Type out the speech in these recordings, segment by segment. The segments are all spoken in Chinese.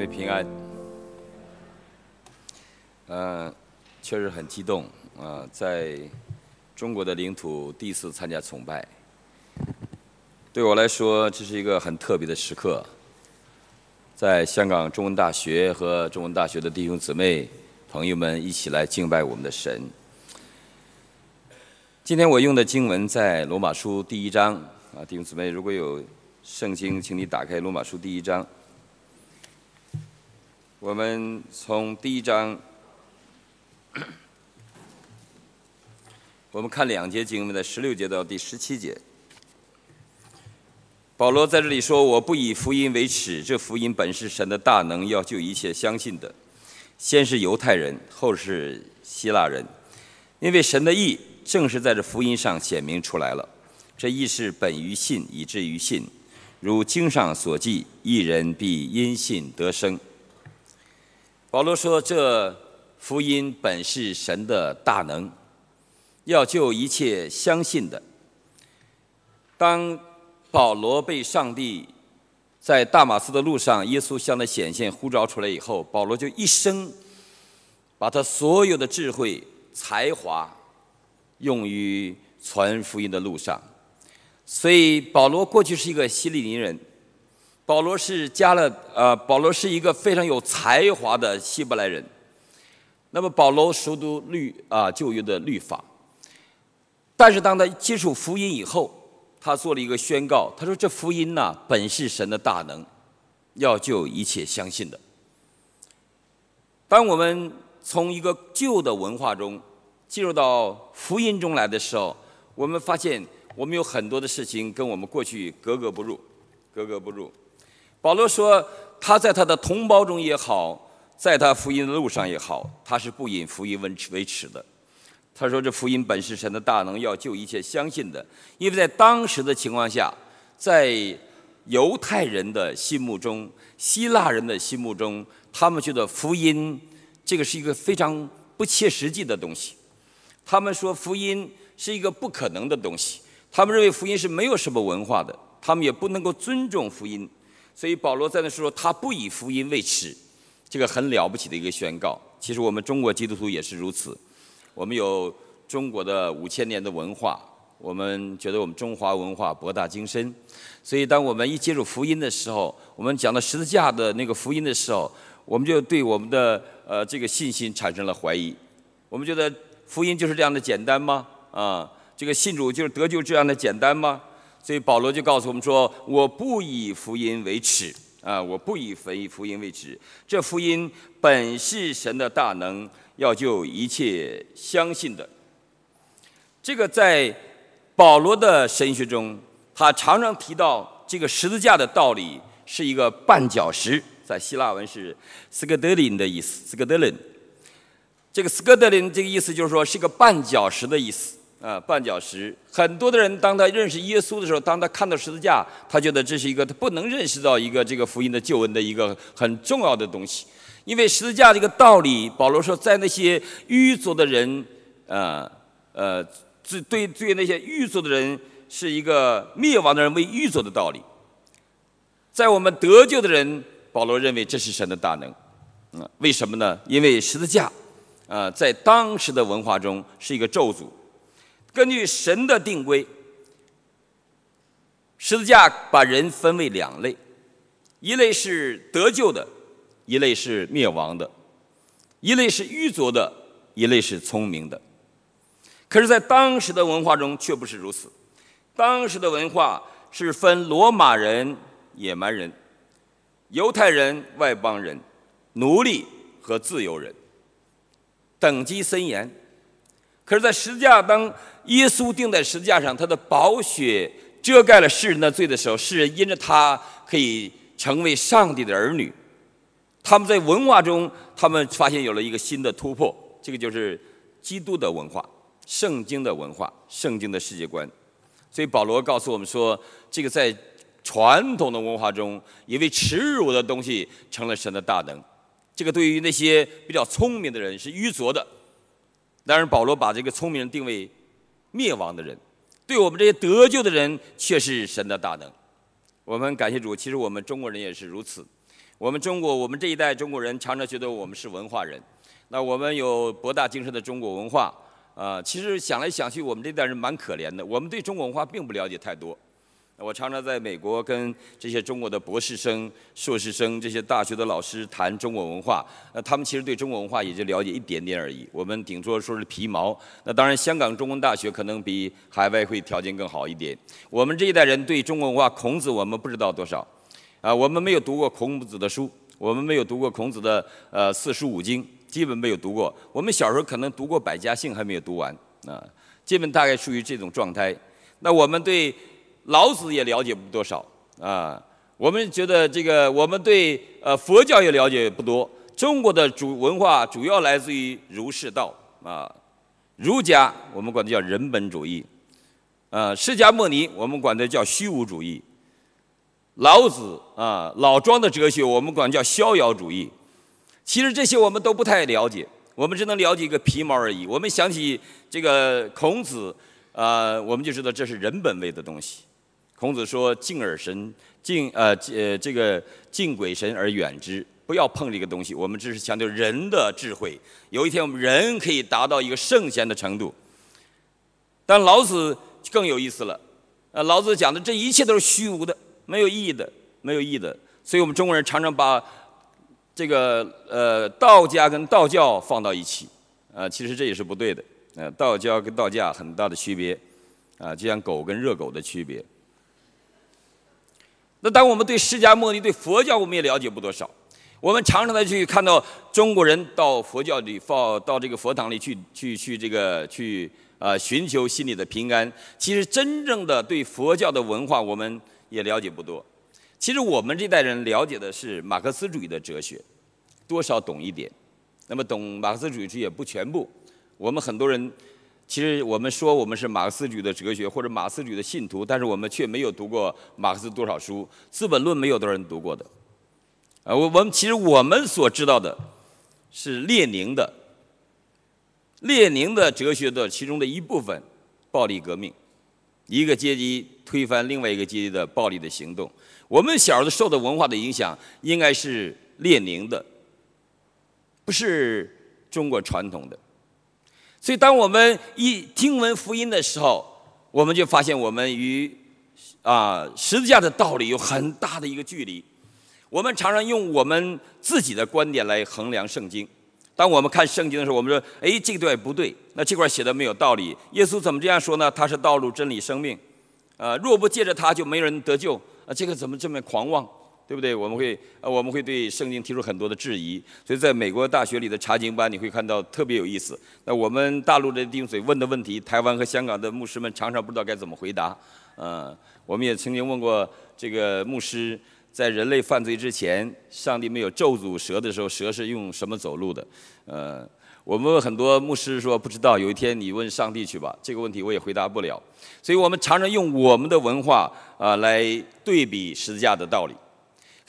为平安，呃，确实很激动啊！在中国的领土，第一次参加崇拜，对我来说，这是一个很特别的时刻。在香港中文大学和中文大学的弟兄姊妹、朋友们一起来敬拜我们的神。今天我用的经文在《罗马书》第一章啊，弟兄姊妹，如果有圣经，请你打开《罗马书》第一章。我们从第一章，我们看两节经文，的十六节到第十七节。保罗在这里说：“我不以福音为耻，这福音本是神的大能，要救一切相信的。先是犹太人，后是希腊人，因为神的意正是在这福音上显明出来了。这意是本于信，以至于信。如经上所记：一人必因信得生。”保罗说：“这福音本是神的大能，要救一切相信的。”当保罗被上帝在大马士的路上，耶稣向他显现呼召出来以后，保罗就一生把他所有的智慧才华用于传福音的路上。所以，保罗过去是一个希利尼人。保罗是加了，呃，保罗是一个非常有才华的希伯来人。那么保罗熟读律啊旧约的律法，但是当他接触福音以后，他做了一个宣告，他说：“这福音呢，本是神的大能，要救一切相信的。”当我们从一个旧的文化中进入到福音中来的时候，我们发现我们有很多的事情跟我们过去格格不入，格格不入。保罗说：“他在他的同胞中也好，在他福音的路上也好，他是不引福音为耻的。”他说：“这福音本是神的大能，要救一切相信的。”因为在当时的情况下，在犹太人的心目中、希腊人的心目中，他们觉得福音这个是一个非常不切实际的东西。他们说福音是一个不可能的东西。他们认为福音是没有什么文化的，他们也不能够尊重福音。所以保罗在那说他不以福音为耻，这个很了不起的一个宣告。其实我们中国基督徒也是如此，我们有中国的五千年的文化，我们觉得我们中华文化博大精深。所以当我们一接触福音的时候，我们讲到十字架的那个福音的时候，我们就对我们的呃这个信心产生了怀疑。我们觉得福音就是这样的简单吗？啊，这个信主就是得救这样的简单吗？所以保罗就告诉我们说：“我不以福音为耻啊！我不以福音福音为耻。这福音本是神的大能，要救一切相信的。”这个在保罗的神学中，他常常提到这个十字架的道理是一个绊脚石，在希腊文是斯科德林的意思斯科德林。这个斯科德林这个意思就是说是个绊脚石的意思。啊，绊脚石。很多的人，当他认识耶稣的时候，当他看到十字架，他觉得这是一个他不能认识到一个这个福音的救恩的一个很重要的东西。因为十字架这个道理，保罗说，在那些愚拙的人，啊，呃，对对那些愚拙的人，是一个灭亡的人为愚拙的道理。在我们得救的人，保罗认为这是神的大能。为什么呢？因为十字架，啊，在当时的文化中是一个咒诅。根据神的定规，十字架把人分为两类：一类是得救的，一类是灭亡的；一类是愚拙的，一类是聪明的。可是，在当时的文化中却不是如此。当时的文化是分罗马人、野蛮人、犹太人、外邦人、奴隶和自由人，等级森严。可是，在十字架上，耶稣钉在十字架上，他的宝血遮盖了世人的罪的时候，世人因着他可以成为上帝的儿女。他们在文化中，他们发现有了一个新的突破，这个就是基督的文化、圣经的文化、圣经的世界观。所以保罗告诉我们说，这个在传统的文化中，一位耻辱的东西成了神的大能。这个对于那些比较聪明的人是愚拙的。但是保罗把这个聪明人定为灭亡的人，对我们这些得救的人却是神的大能。我们感谢主，其实我们中国人也是如此。我们中国，我们这一代中国人常常觉得我们是文化人，那我们有博大精深的中国文化。啊，其实想来想去，我们这代人蛮可怜的，我们对中国文化并不了解太多。我常常在美国跟这些中国的博士生、硕士生这些大学的老师谈中国文化。那他们其实对中国文化也就了解一点点而已。我们顶多说是皮毛。那当然，香港中文大学可能比海外会条件更好一点。我们这一代人对中国文化，孔子我们不知道多少啊！我们没有读过孔子的书，我们没有读过孔子的呃四书五经，基本没有读过。我们小时候可能读过《百家姓》，还没有读完啊，基本大概属于这种状态。那我们对。老子也了解不多少啊，我们觉得这个我们对呃佛教也了解不多。中国的主文化主要来自于儒释道啊，儒家我们管它叫人本主义，呃，释迦牟尼我们管它叫虚无主义，老子啊老庄的哲学我们管叫逍遥主义。其实这些我们都不太了解，我们只能了解一个皮毛而已。我们想起这个孔子啊，我们就知道这是人本位的东西。孔子说：“敬而神，敬呃呃这个敬鬼神而远之，不要碰这个东西。我们只是强调人的智慧。有一天我们人可以达到一个圣贤的程度。但老子更有意思了，呃，老子讲的这一切都是虚无的，没有意义的，没有意义的。所以我们中国人常常把这个呃道家跟道教放到一起，呃，其实这也是不对的。呃，道教跟道家很大的区别，啊，就像狗跟热狗的区别。”那当我们对释迦牟尼、对佛教，我们也了解不多少。我们常常的去看到中国人到佛教里、到到这个佛堂里去、去、去这个去，呃，寻求心理的平安。其实真正的对佛教的文化，我们也了解不多。其实我们这代人了解的是马克思主义的哲学，多少懂一点。那么懂马克思主义也不全部。我们很多人。其实我们说我们是马克思主义的哲学或者马克思主义的信徒，但是我们却没有读过马克思多少书，《资本论》没有多少人读过的。啊，我我们其实我们所知道的是列宁的，列宁的哲学的其中的一部分，暴力革命，一个阶级推翻另外一个阶级的暴力的行动。我们小时候受的文化的影响应该是列宁的，不是中国传统的。所以，当我们一听闻福音的时候，我们就发现我们与啊十字架的道理有很大的一个距离。我们常常用我们自己的观点来衡量圣经。当我们看圣经的时候，我们说：“哎，这段不对，那这块写的没有道理。耶稣怎么这样说呢？他是道路、真理、生命。啊，若不借着他就没人得救。啊，这个怎么这么狂妄？”对不对？我们会呃，我们会对圣经提出很多的质疑，所以在美国大学里的查经班，你会看到特别有意思。那我们大陆的弟兄姊问的问题，台湾和香港的牧师们常常不知道该怎么回答。嗯，我们也曾经问过这个牧师，在人类犯罪之前，上帝没有咒诅蛇的时候，蛇是用什么走路的？呃，我们问很多牧师说不知道，有一天你问上帝去吧，这个问题我也回答不了。所以我们常常用我们的文化啊来对比十字架的道理。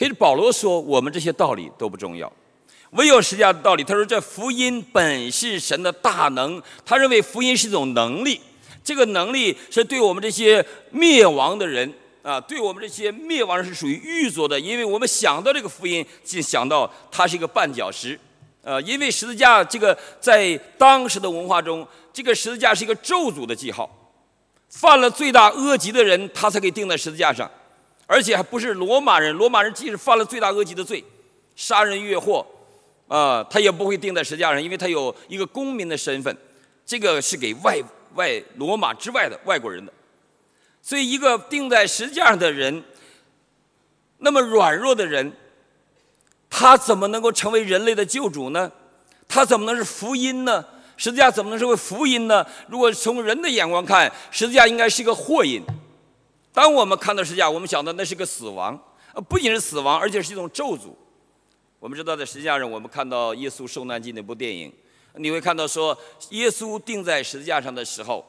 其实保罗说，我们这些道理都不重要，唯有十字架的道理。他说：“这福音本是神的大能，他认为福音是一种能力，这个能力是对我们这些灭亡的人啊，对我们这些灭亡人是属于预作的，因为我们想到这个福音，就想到它是一个绊脚石，呃，因为十字架这个在当时的文化中，这个十字架是一个咒诅的记号，犯了罪大恶极的人，他才给钉在十字架上。”而且还不是罗马人，罗马人即使犯了罪大恶极的罪，杀人越货，啊，他也不会钉在十字架上，因为他有一个公民的身份，这个是给外外罗马之外的外国人的。所以，一个钉在十字架上的人，那么软弱的人，他怎么能够成为人类的救主呢？他怎么能是福音呢？十字架怎么能成为福音呢？如果从人的眼光看，十字架应该是一个祸因。当我们看到十字架，我们想到那是个死亡，呃，不仅是死亡，而且是一种咒诅。我们知道在十字架上，我们看到耶稣受难记那部电影，你会看到说，耶稣钉在十字架上的时候，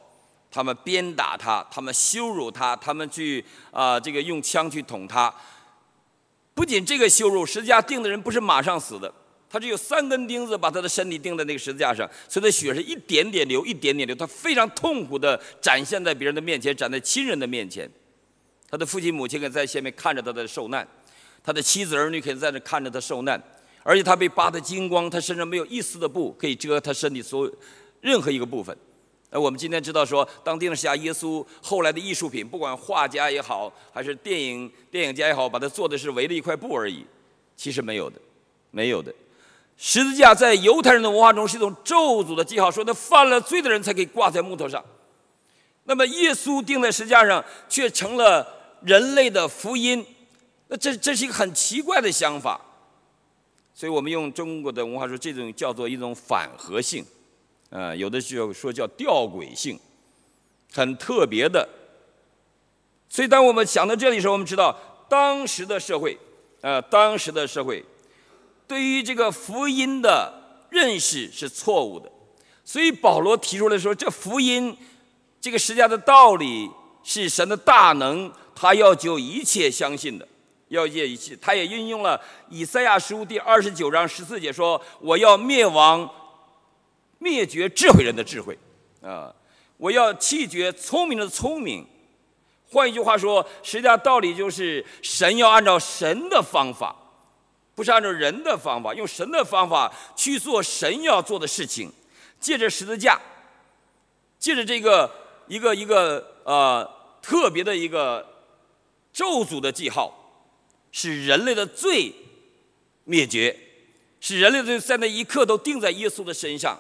他们鞭打他，他们羞辱他，他们去啊，这个用枪去捅他。不仅这个羞辱，十字架钉的人不是马上死的，他只有三根钉子把他的身体钉在那个十字架上，所以他血是一点点流，一点点流，他非常痛苦的展现在别人的面前，展在亲人的面前。他的父亲、母亲可在下面看着他的受难，他的妻子、儿女可能在那看着他受难，而且他被扒得精光，他身上没有一丝的布可以遮他身体所有任何一个部分。而我们今天知道说，当定的下耶稣后来的艺术品，不管画家也好，还是电影电影家也好，把它做的是围了一块布而已，其实没有的，没有的。十字架在犹太人的文化中是一种咒诅的记号，说他犯了罪的人才可以挂在木头上。那么耶稣钉在十字架上，却成了。人类的福音，那这这是一个很奇怪的想法，所以我们用中国的文化说这种叫做一种反合性，啊，有的时候说叫吊诡性，很特别的。所以当我们想到这里的时候，我们知道当时的社会，啊，当时的社会对于这个福音的认识是错误的，所以保罗提出来说，这福音，这个实界的道理是神的大能。他要就一切相信的，要借一切，他也运用了以赛亚书第二十九章十四节说：“我要灭亡灭绝智慧人的智慧，啊，我要弃绝聪明的聪明。”换一句话说，实际上道理就是神要按照神的方法，不是按照人的方法，用神的方法去做神要做的事情，借着十字架，借着这个一个一个呃特别的一个。咒诅的记号，使人类的罪灭绝，使人类的在那一刻都定在耶稣的身上。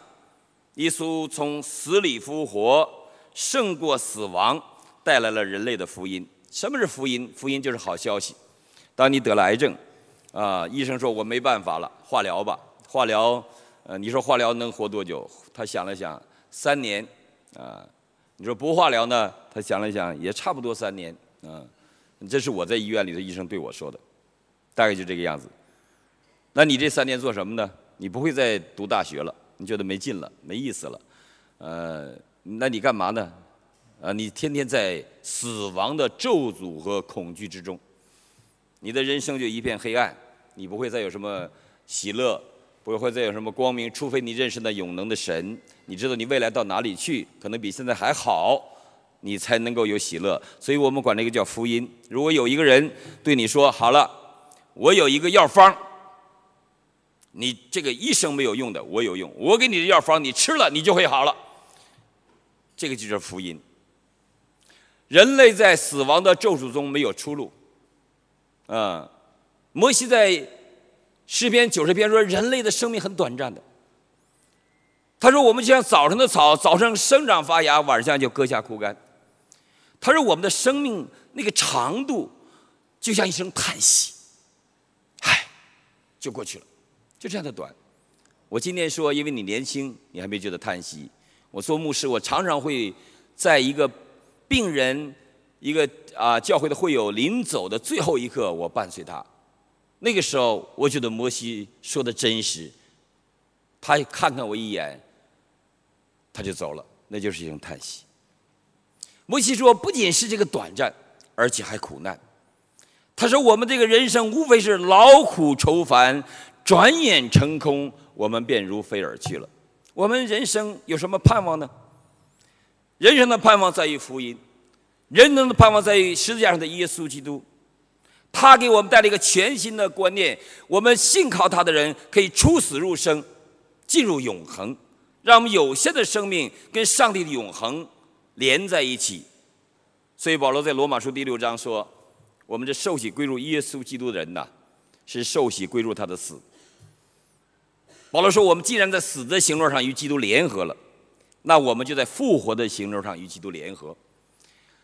耶稣从死里复活，胜过死亡，带来了人类的福音。什么是福音？福音就是好消息。当你得了癌症，啊，医生说我没办法了，化疗吧。化疗，呃，你说化疗能活多久？他想了想，三年。啊，你说不化疗呢？他想了想，也差不多三年。嗯。这是我在医院里的医生对我说的，大概就这个样子。那你这三年做什么呢？你不会再读大学了，你觉得没劲了，没意思了，呃，那你干嘛呢？啊，你天天在死亡的咒诅和恐惧之中，你的人生就一片黑暗，你不会再有什么喜乐，不会再有什么光明，除非你认识那永能的神，你知道你未来到哪里去，可能比现在还好。你才能够有喜乐，所以我们管这个叫福音。如果有一个人对你说：“好了，我有一个药方你这个医生没有用的，我有用。我给你的药方，你吃了你就会好了。”这个就叫福音。人类在死亡的咒诅中没有出路。嗯，摩西在诗篇九十篇说：“人类的生命很短暂的。”他说：“我们就像早上的草，早上生长发芽，晚上就割下枯干。”他说：“我们的生命那个长度，就像一声叹息，唉，就过去了，就这样的短。我今天说，因为你年轻，你还没觉得叹息。我做牧师，我常常会，在一个病人，一个啊教会的会友临走的最后一刻，我伴随他。那个时候，我觉得摩西说的真实。他看看我一眼，他就走了，那就是一声叹息。”摩西说：“不仅是这个短暂，而且还苦难。”他说：“我们这个人生无非是劳苦愁烦，转眼成空，我们便如飞而去了。我们人生有什么盼望呢？人生的盼望在于福音，人生的盼望在于十字架上的耶稣基督。他给我们带来一个全新的观念：我们信靠他的人可以出死入生，进入永恒，让我们有限的生命跟上帝的永恒。”连在一起，所以保罗在罗马书第六章说：“我们这受洗归入耶稣基督的人呐，是受洗归入他的死。”保罗说：“我们既然在死的形状上与基督联合了，那我们就在复活的形状上与基督联合，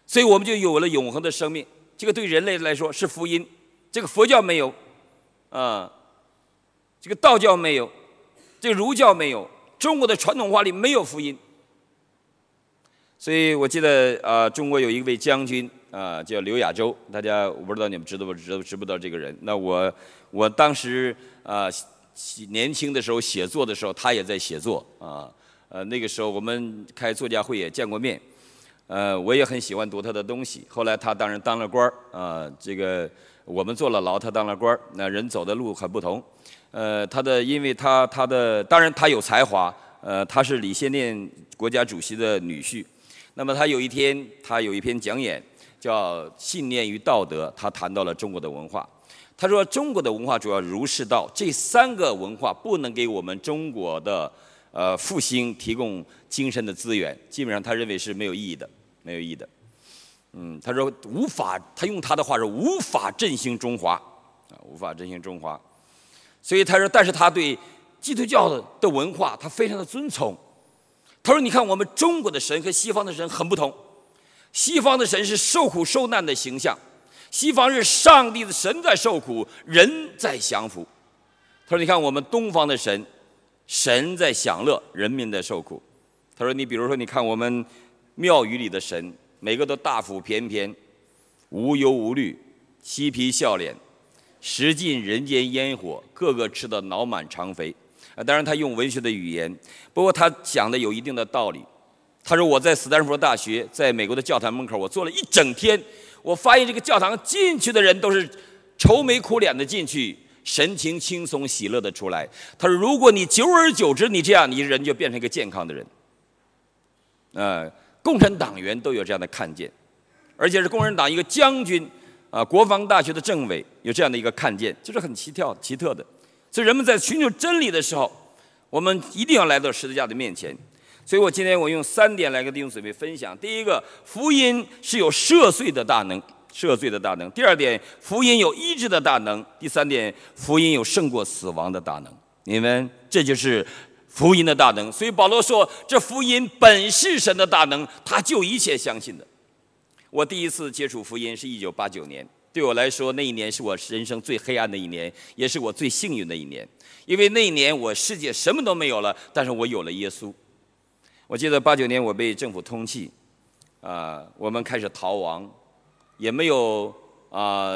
所以我们就有了永恒的生命。这个对人类来说是福音。这个佛教没有，啊，这个道教没有，这个儒教没有，中国的传统话里没有福音。”所以，我记得啊，中国有一位将军啊，叫刘亚洲。大家我不知道你们知道不，知知不知道这个人？那我我当时啊，年轻的时候写作的时候，他也在写作啊。呃，那个时候我们开作家会也见过面。呃，我也很喜欢读他的东西。后来他当然当了官儿啊。这个我们坐了牢，他当了官儿。那人走的路很不同。呃，他的，因为他他的，当然他有才华。呃，他是李先念国家主席的女婿。那么他有一天，他有一篇讲演，叫《信念与道德》，他谈到了中国的文化。他说中国的文化主要儒释道这三个文化不能给我们中国的呃复兴提供精神的资源，基本上他认为是没有意义的，没有意义的。嗯，他说无法，他用他的话是无法振兴中华啊，无法振兴中华。所以他说，但是他对基督教的文化他非常的尊崇。他说：“你看，我们中国的神和西方的神很不同。西方的神是受苦受难的形象，西方是上帝的神在受苦，人在享福。”他说：“你看，我们东方的神，神在享乐，人民在受苦。”他说：“你比如说，你看我们庙宇里的神，每个都大腹便便，无忧无虑，嬉皮笑脸，食尽人间烟火，个个吃得脑满肠肥。”啊，当然他用文学的语言，不过他讲的有一定的道理。他说我在斯坦福大学，在美国的教堂门口，我坐了一整天，我发现这个教堂进去的人都是愁眉苦脸的进去，神情轻松喜乐的出来。他说，如果你久而久之你这样，你人就变成一个健康的人。呃，共产党员都有这样的看见，而且是共产党一个将军，啊，国防大学的政委有这样的一个看见，就是很奇跳奇特的。所以人们在寻求真理的时候，我们一定要来到十字架的面前。所以我今天我用三点来跟弟兄姊妹分享：第一个，福音是有赦罪的大能；赦罪的大能。第二点，福音有医治的大能；第三点，福音有胜过死亡的大能。你们这就是福音的大能。所以保罗说：“这福音本是神的大能，他救一切相信的。”我第一次接触福音是一九八九年。对我来说，那一年是我人生最黑暗的一年，也是我最幸运的一年，因为那一年我世界什么都没有了，但是我有了耶稣。我记得八九年我被政府通缉，啊，我们开始逃亡，也没有啊，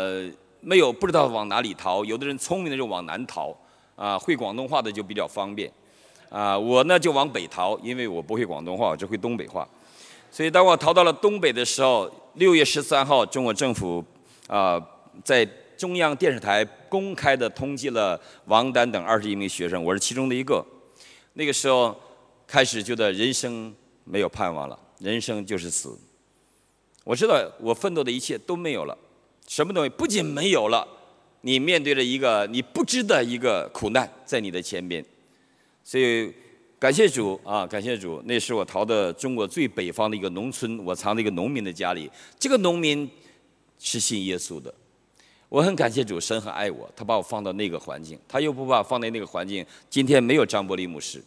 没有不知道往哪里逃。有的人聪明的就往南逃，啊，会广东话的就比较方便，啊，我呢就往北逃，因为我不会广东话，我只会东北话。所以当我逃到了东北的时候，六月十三号，中国政府。啊，在中央电视台公开的通缉了王丹等二十一名学生，我是其中的一个。那个时候开始觉得人生没有盼望了，人生就是死。我知道我奋斗的一切都没有了，什么东西不仅没有了，你面对着一个你不知的一个苦难在你的前边。所以感谢主啊，感谢主！那时我逃到中国最北方的一个农村，我藏在一个农民的家里，这个农民。是信耶稣的，我很感谢主，神很爱我，他把我放到那个环境，他又不把我放在那个环境。今天没有张伯礼牧师，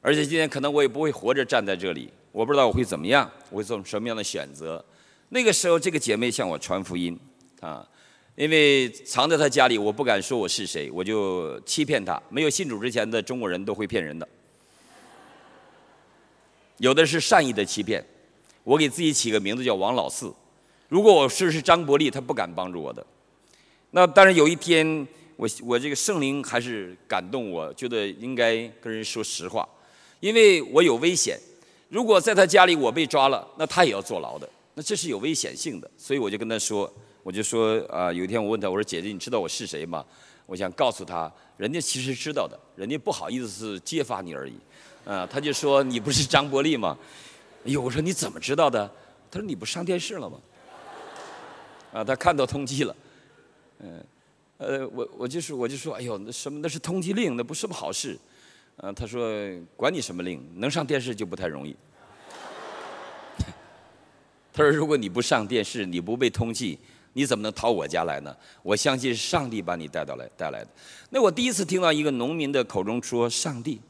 而且今天可能我也不会活着站在这里，我不知道我会怎么样，我会做什么样的选择。那个时候，这个姐妹向我传福音，啊，因为藏在她家里，我不敢说我是谁，我就欺骗她。没有信主之前的中国人都会骗人的，有的是善意的欺骗。我给自己起个名字叫王老四。如果我是是张伯立，他不敢帮助我的。那但是有一天，我我这个圣灵还是感动，我觉得应该跟人说实话，因为我有危险。如果在他家里我被抓了，那他也要坐牢的，那这是有危险性的。所以我就跟他说，我就说啊，有一天我问他，我说姐姐，你知道我是谁吗？我想告诉他，人家其实知道的，人家不好意思是揭发你而已。啊，他就说你不是张伯立吗？哎呦，我说你怎么知道的？他说你不上电视了吗？啊，他看到通缉了，嗯，呃，我我就是我就说，哎呦，那什么，那是通缉令，那不是么好事。啊，他说，管你什么令，能上电视就不太容易。他说，如果你不上电视，你不被通缉，你怎么能逃我家来呢？我相信是上帝把你带到来带来的。那我第一次听到一个农民的口中说上帝，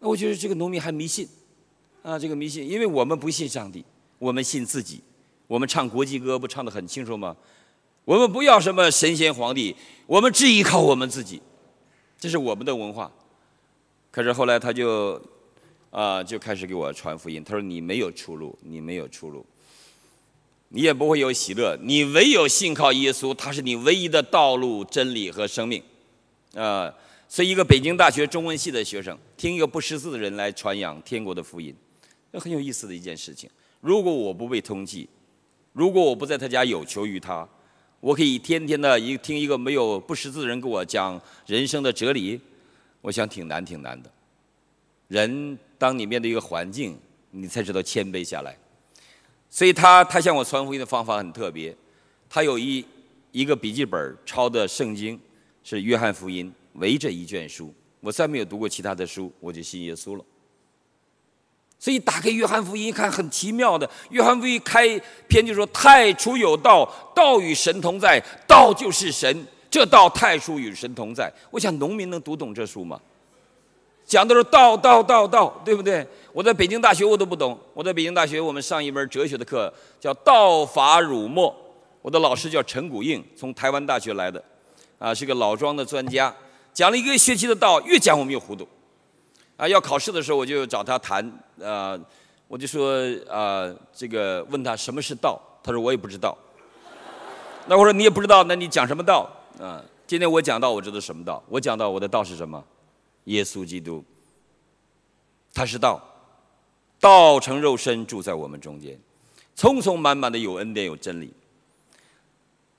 那我觉得这个农民还迷信，啊，这个迷信，因为我们不信上帝，我们信自己。我们唱国际歌不唱得很清楚吗？我们不要什么神仙皇帝，我们只依靠我们自己，这是我们的文化。可是后来他就啊就开始给我传福音，他说你没有出路，你没有出路，你也不会有喜乐，你唯有信靠耶稣，他是你唯一的道路、真理和生命。啊，所以一个北京大学中文系的学生听一个不识字的人来传扬天国的福音，那很有意思的一件事情。如果我不被通缉。如果我不在他家有求于他，我可以天天的一听一个没有不识字的人给我讲人生的哲理，我想挺难挺难的。人，当你面对一个环境，你才知道谦卑下来。所以他他向我传福音的方法很特别，他有一一个笔记本抄的圣经是《约翰福音》，围着一卷书，我再没有读过其他的书，我就信耶稣了。所以打开《约翰福音》一看，很奇妙的。《约翰福音》开篇就说：“太初有道，道与神同在。道就是神，这道太初与神同在。”我想农民能读懂这书吗？讲的是道，道，道，道，对不对？我在北京大学我都不懂。我在北京大学我们上一门哲学的课，叫《道法儒墨》。我的老师叫陈谷应，从台湾大学来的，啊，是个老庄的专家。讲了一个学期的道，越讲我们越糊涂。啊，要考试的时候我就找他谈，啊，我就说啊，这个问他什么是道，他说我也不知道。那我说你也不知道，那你讲什么道？啊，今天我讲道，我知道什么道？我讲道，我的道是什么？耶稣基督，他是道，道成肉身住在我们中间，匆匆满满的有恩典有真理。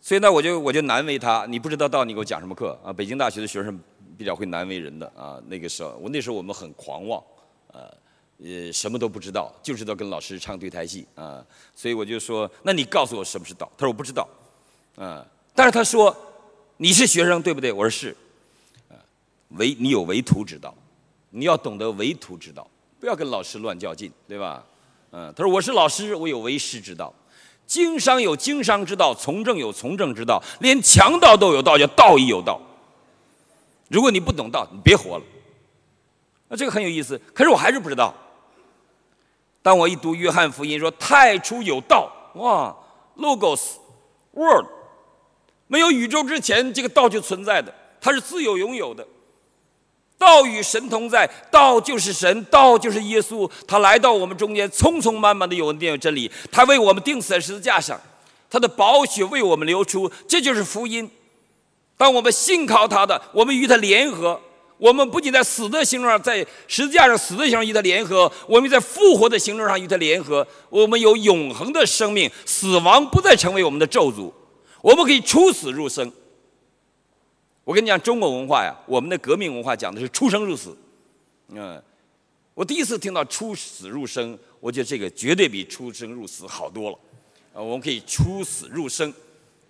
所以呢，我就我就难为他，你不知道道，你给我讲什么课？啊，北京大学的学生。比较会难为人的啊，那个时候我那时候我们很狂妄，呃，呃，什么都不知道，就知道跟老师唱对台戏啊。所以我就说，那你告诉我什么是道？他说我不知道。啊，但是他说你是学生对不对？我说是。啊，为，你有为徒之道，你要懂得为徒之道，不要跟老师乱较劲，对吧？嗯，他说我是老师，我有为师之道，经商有经商之道，从政有从政之道，连强盗都有道叫道义有道。如果你不懂道，你别活了。那这个很有意思，可是我还是不知道。当我一读《约翰福音》，说“太初有道”，哇，Logos，Word，没有宇宙之前，这个道就存在的，它是自有、永有的。道与神同在，道就是神，道就是耶稣，他来到我们中间，匆匆忙忙的有真理，他为我们钉死在十字架上，他的宝血为我们流出，这就是福音。当我们信靠他的，我们与他联合。我们不仅在死的形状，上，在十字架上死的形状与他联合；我们在复活的形状上与他联合。我们有永恒的生命，死亡不再成为我们的咒诅。我们可以出死入生。我跟你讲，中国文化呀，我们的革命文化讲的是出生入死。嗯，我第一次听到出死入生，我觉得这个绝对比出生入死好多了。啊，我们可以出死入生，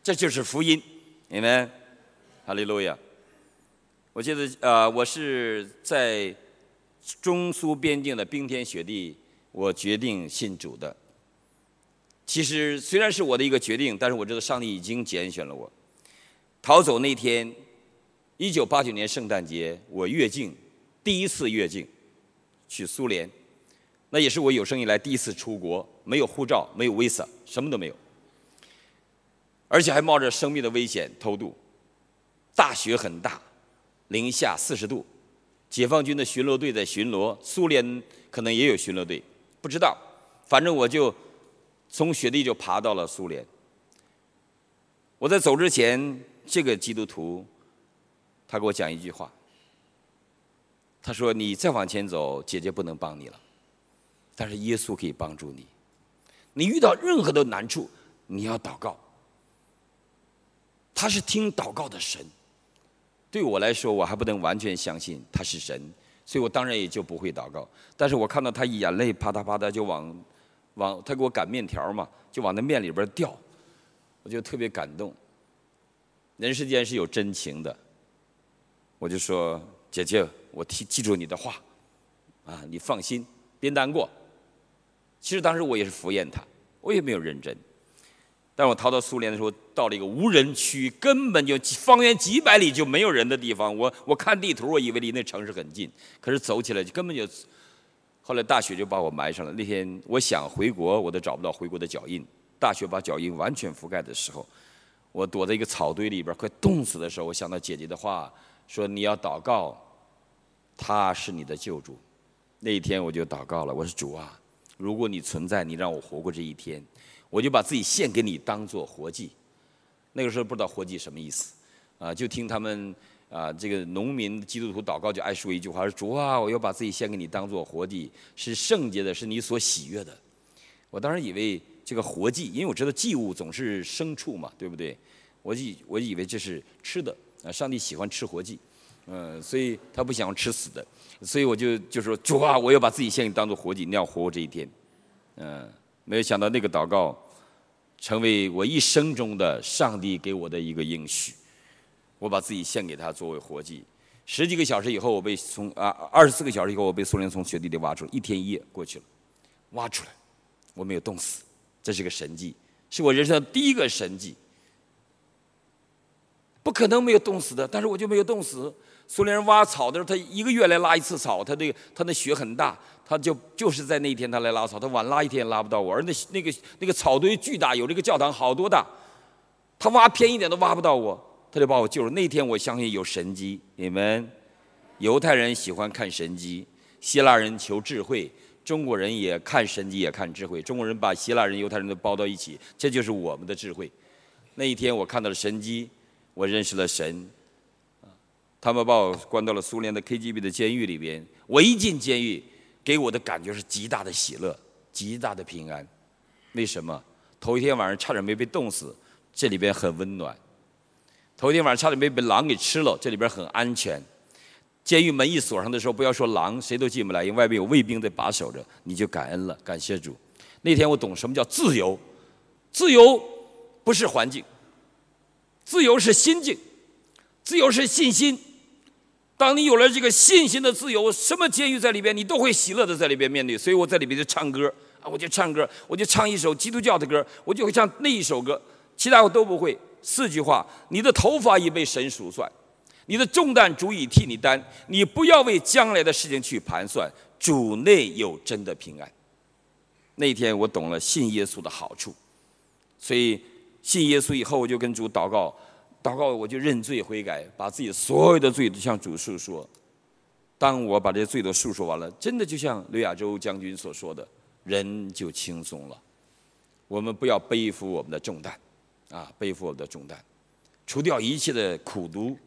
这就是福音，你们。哈利路亚！我记得，呃，我是在中苏边境的冰天雪地，我决定信主的。其实虽然是我的一个决定，但是我知道上帝已经拣选了我。逃走那天，一九八九年圣诞节，我越境，第一次越境去苏联，那也是我有生以来第一次出国，没有护照，没有 Visa，什么都没有，而且还冒着生命的危险偷渡。大雪很大，零下四十度，解放军的巡逻队在巡逻，苏联可能也有巡逻队，不知道。反正我就从雪地就爬到了苏联。我在走之前，这个基督徒他给我讲一句话，他说：“你再往前走，姐姐不能帮你了，但是耶稣可以帮助你。你遇到任何的难处，你要祷告。他是听祷告的神。”对我来说，我还不能完全相信他是神，所以我当然也就不会祷告。但是我看到他眼泪啪嗒啪嗒就往，往他给我擀面条嘛，就往那面里边掉，我就特别感动。人世间是有真情的。我就说姐姐，我记记住你的话，啊，你放心，别难过。其实当时我也是敷衍他，我也没有认真。但我逃到苏联的时候，到了一个无人区，根本就方圆几百里就没有人的地方。我我看地图，我以为离那城市很近，可是走起来就根本就……后来大雪就把我埋上了。那天我想回国，我都找不到回国的脚印。大雪把脚印完全覆盖的时候，我躲在一个草堆里边，快冻死的时候，我想到姐姐的话，说你要祷告，他是你的救主。那一天我就祷告了，我说主啊，如果你存在，你让我活过这一天。我就把自己献给你，当做活祭。那个时候不知道活祭什么意思，啊，就听他们啊，这个农民基督徒祷告就爱说一句话，说主啊，我要把自己献给你，当做活祭，是圣洁的，是你所喜悦的。我当时以为这个活祭，因为我知道祭物总是牲畜嘛，对不对？我以我以为这是吃的，啊，上帝喜欢吃活祭，嗯，所以他不想要吃死的，所以我就就说主啊，我要把自己献给你，当做活祭，你要活过这一天，嗯。没有想到那个祷告成为我一生中的上帝给我的一个应许，我把自己献给他作为活祭。十几个小时以后，我被从啊二十四个小时以后，我被苏联从雪地里挖出来，一天一夜过去了，挖出来，我没有冻死，这是个神迹，是我人生第一个神迹，不可能没有冻死的，但是我就没有冻死。苏联人挖草的时候，他一个月来拉一次草，他那个他那雪很大。他就就是在那一天，他来拉草，他晚拉一天拉不到我，而那那个那个草堆巨大，有这个教堂好多大，他挖偏一点都挖不到我，他就把我救了。那天我相信有神机，你们犹太人喜欢看神机，希腊人求智慧，中国人也看神机也看智慧，中国人把希腊人犹太人都包到一起，这就是我们的智慧。那一天我看到了神机，我认识了神。他们把我关到了苏联的 KGB 的监狱里边，我一进监狱。给我的感觉是极大的喜乐，极大的平安。为什么？头一天晚上差点没被冻死，这里边很温暖；头一天晚上差点没被狼给吃了，这里边很安全。监狱门一锁上的时候，不要说狼，谁都进不来，因为外面有卫兵在把守着。你就感恩了，感谢主。那天我懂什么叫自由，自由不是环境，自由是心境，自由是信心。当你有了这个信心的自由，什么监狱在里边，你都会喜乐的在里边面对。所以我在里边就唱歌，啊，我就唱歌，我就唱一首基督教的歌，我就会唱那一首歌，其他我都不会。四句话：你的头发已被神数算，你的重担足以替你担，你不要为将来的事情去盘算，主内有真的平安。那天我懂了信耶稣的好处，所以信耶稣以后，我就跟主祷告。祷告，我就认罪悔改，把自己所有的罪都向主诉说。当我把这罪都诉说完了，真的就像刘亚洲将军所说的，人就轻松了。我们不要背负我们的重担，啊，背负我们的重担，除掉一切的苦毒，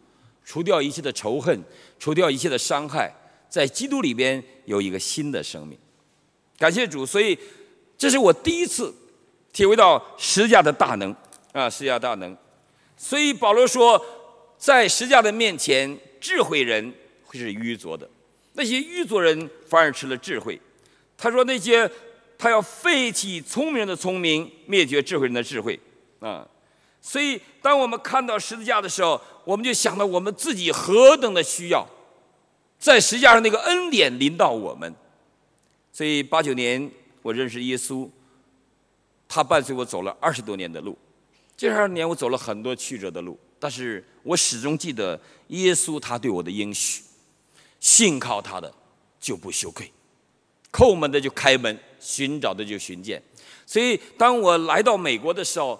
除掉一切的仇恨，除掉一切的伤害，在基督里边有一个新的生命。感谢主，所以这是我第一次体会到施压的大能，啊，施压大能。所以保罗说，在十字架的面前，智慧人会是愚拙的；那些愚拙人反而吃了智慧。他说那些他要废弃聪明人的聪明，灭绝智慧人的智慧啊！所以，当我们看到十字架的时候，我们就想到我们自己何等的需要在十字架上那个恩典临到我们。所以，八九年我认识耶稣，他伴随我走了二十多年的路。这二年，我走了很多曲折的路，但是我始终记得耶稣他对我的应许：信靠他的就不羞愧，叩门的就开门，寻找的就寻见。所以，当我来到美国的时候，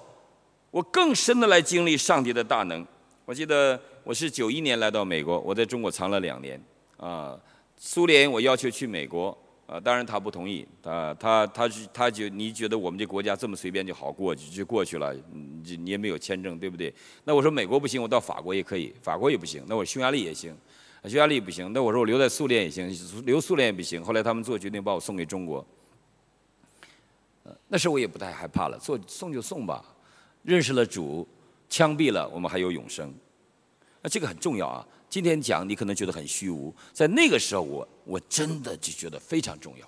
我更深的来经历上帝的大能。我记得我是九一年来到美国，我在中国藏了两年，啊，苏联我要求去美国。啊，当然他不同意，他他他是他就你觉得我们这国家这么随便就好过去就过去了，你你也没有签证，对不对？那我说美国不行，我到法国也可以，法国也不行，那我匈牙利也行，匈牙利不行，那我说我留在苏联也行，留苏联也不行，后来他们做决定把我送给中国，呃，那时我也不太害怕了，做送就送吧，认识了主，枪毙了我们还有永生，那这个很重要啊。今天讲你可能觉得很虚无，在那个时候我我真的就觉得非常重要。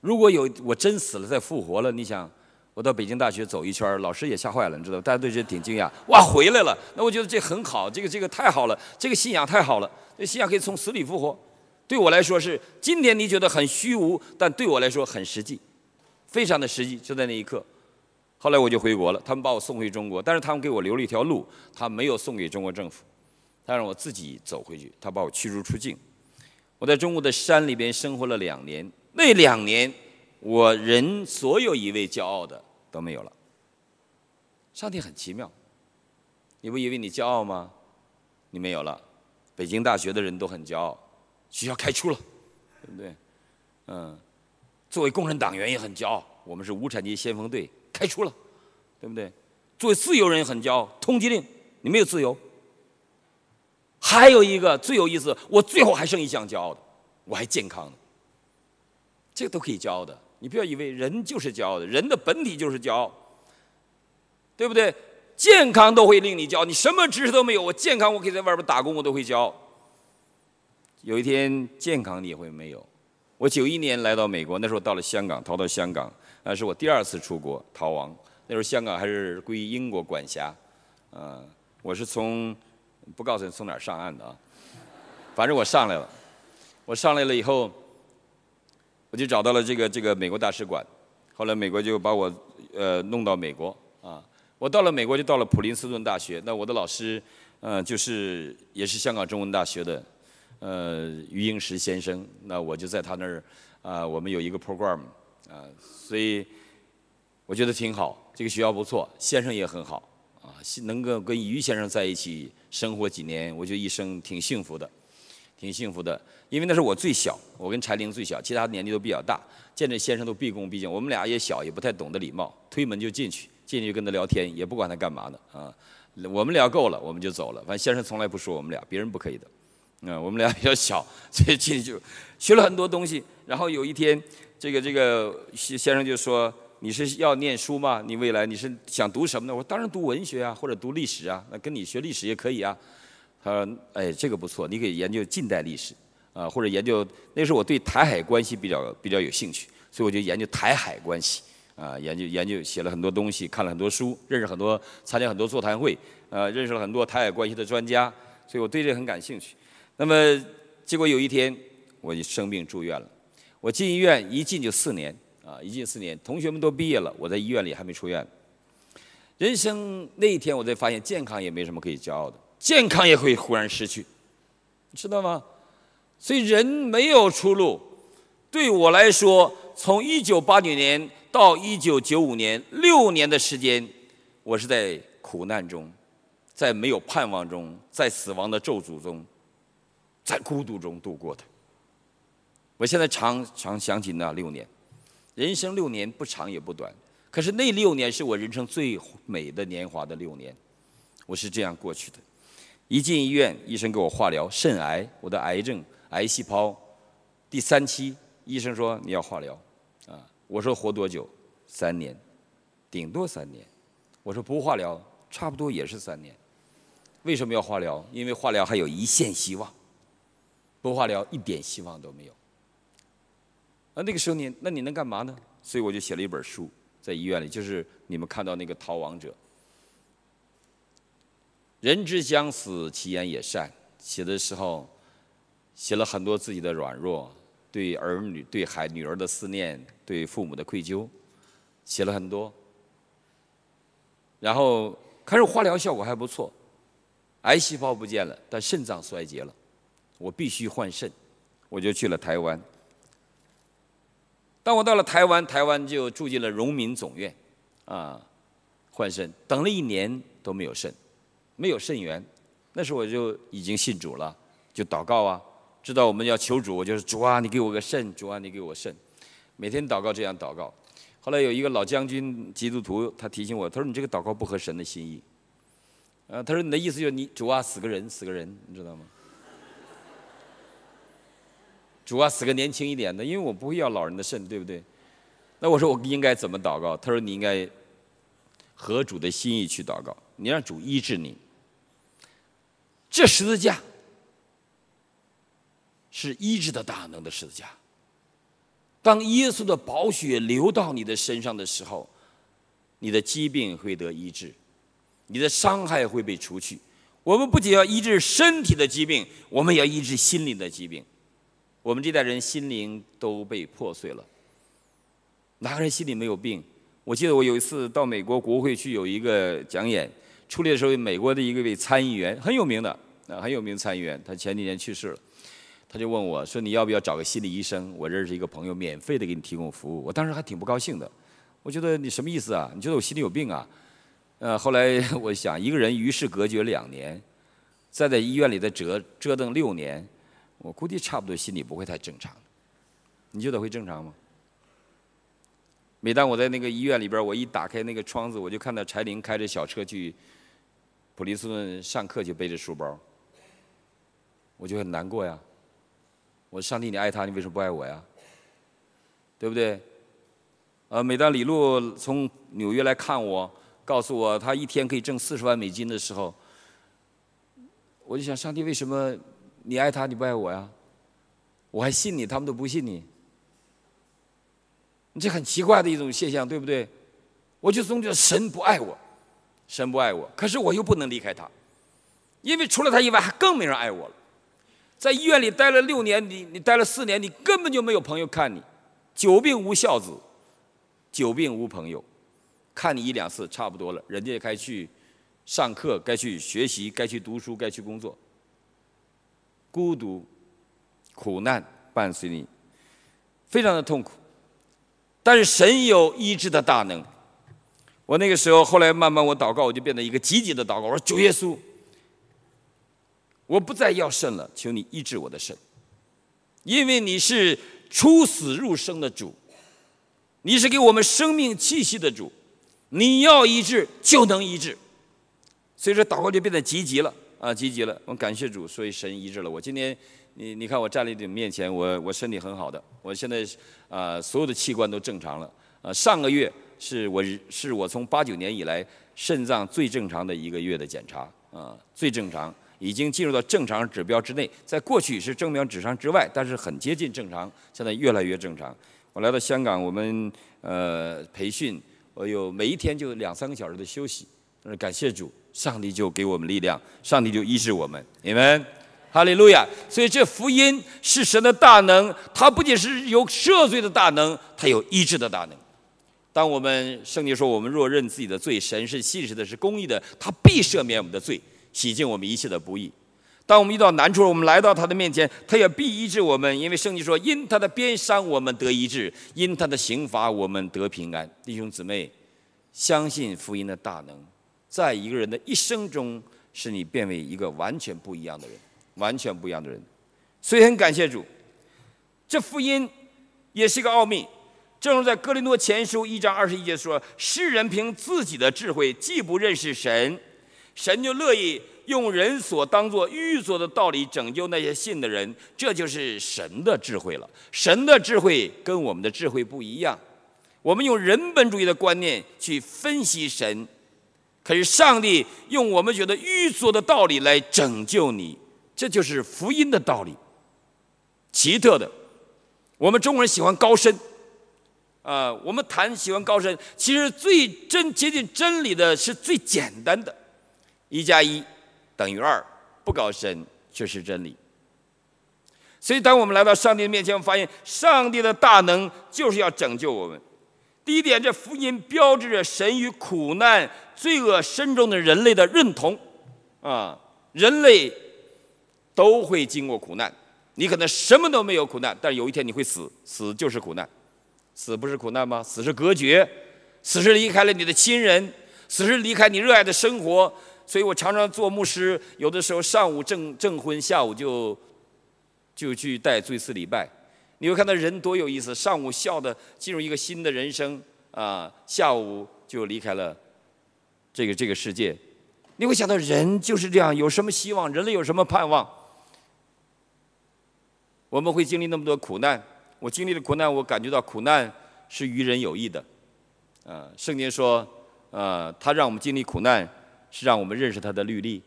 如果有我真死了再复活了，你想我到北京大学走一圈儿，老师也吓坏了，你知道大家对这挺惊讶，哇，回来了！那我觉得这很好，这个这个太好了，这个信仰太好了，这信仰可以从死里复活。对我来说是今天你觉得很虚无，但对我来说很实际，非常的实际。就在那一刻，后来我就回国了，他们把我送回中国，但是他们给我留了一条路，他没有送给中国政府。他让我自己走回去，他把我驱逐出境。我在中国的山里边生活了两年，那两年我人所有一位骄傲的都没有了。上帝很奇妙，你不以为你骄傲吗？你没有了。北京大学的人都很骄傲，学校开除了，对不对？嗯，作为共产党员也很骄傲，我们是无产阶级先锋队，开除了，对不对？作为自由人也很骄傲，通缉令，你没有自由。还有一个最有意思，我最后还剩一项骄傲的，我还健康这个都可以骄傲的。你不要以为人就是骄傲的，人的本体就是骄傲，对不对？健康都会令你骄傲，你什么知识都没有，我健康，我可以在外边打工，我都会骄傲。有一天健康你也会没有。我九一年来到美国，那时候到了香港，逃到香港，那是我第二次出国逃亡。那时候香港还是归英国管辖，啊，我是从。不告诉你从哪儿上岸的啊，反正我上来了，我上来了以后，我就找到了这个这个美国大使馆，后来美国就把我呃弄到美国啊，我到了美国就到了普林斯顿大学。那我的老师嗯就是也是香港中文大学的呃余英时先生。那我就在他那儿啊，我们有一个 program 啊，所以我觉得挺好，这个学校不错，先生也很好啊，能够跟余先生在一起。生活几年，我觉得一生挺幸福的，挺幸福的。因为那时候我最小，我跟柴玲最小，其他年纪都比较大。见着先生都毕恭毕敬，我们俩也小，也不太懂得礼貌，推门就进去，进去就跟他聊天，也不管他干嘛的啊。我们聊够了，我们就走了。反正先生从来不说我们俩，别人不可以的。嗯，我们俩比较小，所以进去就学了很多东西。然后有一天，这个这个先生就说。你是要念书吗？你未来你是想读什么呢？我当然读文学啊，或者读历史啊。那跟你学历史也可以啊。他说：“哎，这个不错，你可以研究近代历史啊，或者研究那时候我对台海关系比较比较有兴趣，所以我就研究台海关系啊，研究研究写了很多东西，看了很多书，认识很多，参加很多座谈会，呃，认识了很多台海关系的专家，所以我对这很感兴趣。那么结果有一天我就生病住院了，我进医院一进就四年。”啊，一进四年，同学们都毕业了，我在医院里还没出院。人生那一天，我才发现健康也没什么可以骄傲的，健康也会忽然失去，知道吗？所以人没有出路。对我来说，从一九八九年到一九九五年六年的时间，我是在苦难中，在没有盼望中，在死亡的咒诅中，在孤独中度过的。我现在常常想起那六年。人生六年不长也不短，可是那六年是我人生最美的年华的六年，我是这样过去的。一进医院，医生给我化疗，肾癌，我的癌症，癌细胞第三期，医生说你要化疗，啊，我说活多久？三年，顶多三年。我说不化疗，差不多也是三年。为什么要化疗？因为化疗还有一线希望，不化疗一点希望都没有。那那个时候你那你能干嘛呢？所以我就写了一本书，在医院里，就是你们看到那个《逃亡者》。人之将死，其言也善。写的时候，写了很多自己的软弱，对儿女、对孩女儿的思念，对父母的愧疚，写了很多。然后开始化疗，效果还不错，癌细胞不见了，但肾脏衰竭了，我必须换肾，我就去了台湾。当我到了台湾，台湾就住进了荣民总院，啊，换肾，等了一年都没有肾，没有肾源。那时候我就已经信主了，就祷告啊，知道我们要求主，我就是主啊，你给我个肾，主啊，你给我肾，每天祷告这样祷告。后来有一个老将军基督徒，他提醒我，他说你这个祷告不合神的心意，呃，他说你的意思就是你主啊，死个人，死个人，你知道吗？主啊，死个年轻一点的，因为我不会要老人的肾，对不对？那我说我应该怎么祷告？他说你应该合主的心意去祷告，你让主医治你。这十字架是医治的大能的十字架。当耶稣的宝血流到你的身上的时候，你的疾病会得医治，你的伤害会被除去。我们不仅要医治身体的疾病，我们也要医治心灵的疾病。我们这代人心灵都被破碎了，哪个人心里没有病？我记得我有一次到美国国会去有一个讲演，出来的时候美国的一个位参议员很有名的啊，很有名参议员，他前几年去世了，他就问我说：“你要不要找个心理医生？我认识一个朋友，免费的给你提供服务。”我当时还挺不高兴的，我觉得你什么意思啊？你觉得我心里有病啊？呃，后来我想，一个人与世隔绝两年，再在医院里再折折腾六年。我估计差不多，心里不会太正常。你觉得会正常吗？每当我在那个医院里边，我一打开那个窗子，我就看到柴玲开着小车去普利斯顿上课，就背着书包，我就很难过呀。我上帝，你爱他，你为什么不爱我呀？”对不对？呃，每当李璐从纽约来看我，告诉我他一天可以挣四十万美金的时候，我就想：上帝，为什么？你爱他，你不爱我呀？我还信你，他们都不信你。你这很奇怪的一种现象，对不对？我就总觉得神不爱我，神不爱我，可是我又不能离开他，因为除了他以外，还更没人爱我了。在医院里待了六年，你你待了四年，你根本就没有朋友看你。久病无孝子，久病无朋友，看你一两次差不多了，人家也该去上课，该去学习，该去读书，该去工作。孤独、苦难伴随你，非常的痛苦。但是神有医治的大能。我那个时候，后来慢慢我祷告，我就变得一个积极的祷告。我说：“主耶稣，我不再要肾了，求你医治我的肾，因为你是出死入生的主，你是给我们生命气息的主，你要医治就能医治。”所以说，祷告就变得积极了。啊，积极了，我感谢主，所以神医治了我。今天，你你看我站在这面前，我我身体很好的，我现在啊，所有的器官都正常了。啊，上个月是我是我从八九年以来肾脏最正常的一个月的检查啊，最正常，已经进入到正常指标之内，在过去是正常指标之外，但是很接近正常，现在越来越正常。我来到香港，我们呃培训，我有每一天就两三个小时的休息，但是感谢主。上帝就给我们力量，上帝就医治我们。你们，哈利路亚！所以这福音是神的大能，它不仅是有赦罪的大能，它有医治的大能。当我们圣经说我们若认自己的罪，神是信实的，是公义的，他必赦免我们的罪，洗净我们一切的不义。当我们遇到难处，我们来到他的面前，他也必医治我们，因为圣经说：因他的鞭伤我们得医治，因他的刑罚我们得平安。弟兄姊妹，相信福音的大能。在一个人的一生中，使你变为一个完全不一样的人，完全不一样的人。所以很感谢主，这福音也是一个奥秘。正如在格林多前书一章二十一节说：“世人凭自己的智慧既不认识神，神就乐意用人所当作欲作的道理拯救那些信的人。”这就是神的智慧了。神的智慧跟我们的智慧不一样。我们用人本主义的观念去分析神。可是上帝用我们觉得愚拙的道理来拯救你，这就是福音的道理。奇特的，我们中国人喜欢高深，啊，我们谈喜欢高深。其实最真接近真理的是最简单的，一加一等于二，不高深就是真理。所以当我们来到上帝的面前，我们发现上帝的大能就是要拯救我们。第一点，这福音标志着神与苦难、罪恶深重的人类的认同。啊，人类都会经过苦难，你可能什么都没有苦难，但有一天你会死，死就是苦难。死不是苦难吗？死是隔绝，死是离开了你的亲人，死是离开你热爱的生活。所以我常常做牧师，有的时候上午证证婚，下午就就去带罪死礼拜。你会看到人多有意思，上午笑的，进入一个新的人生啊，下午就离开了这个这个世界。你会想到人就是这样，有什么希望？人类有什么盼望？我们会经历那么多苦难，我经历了苦难，我感觉到苦难是与人有益的。啊，圣经说，啊，他让我们经历苦难，是让我们认识他的律例。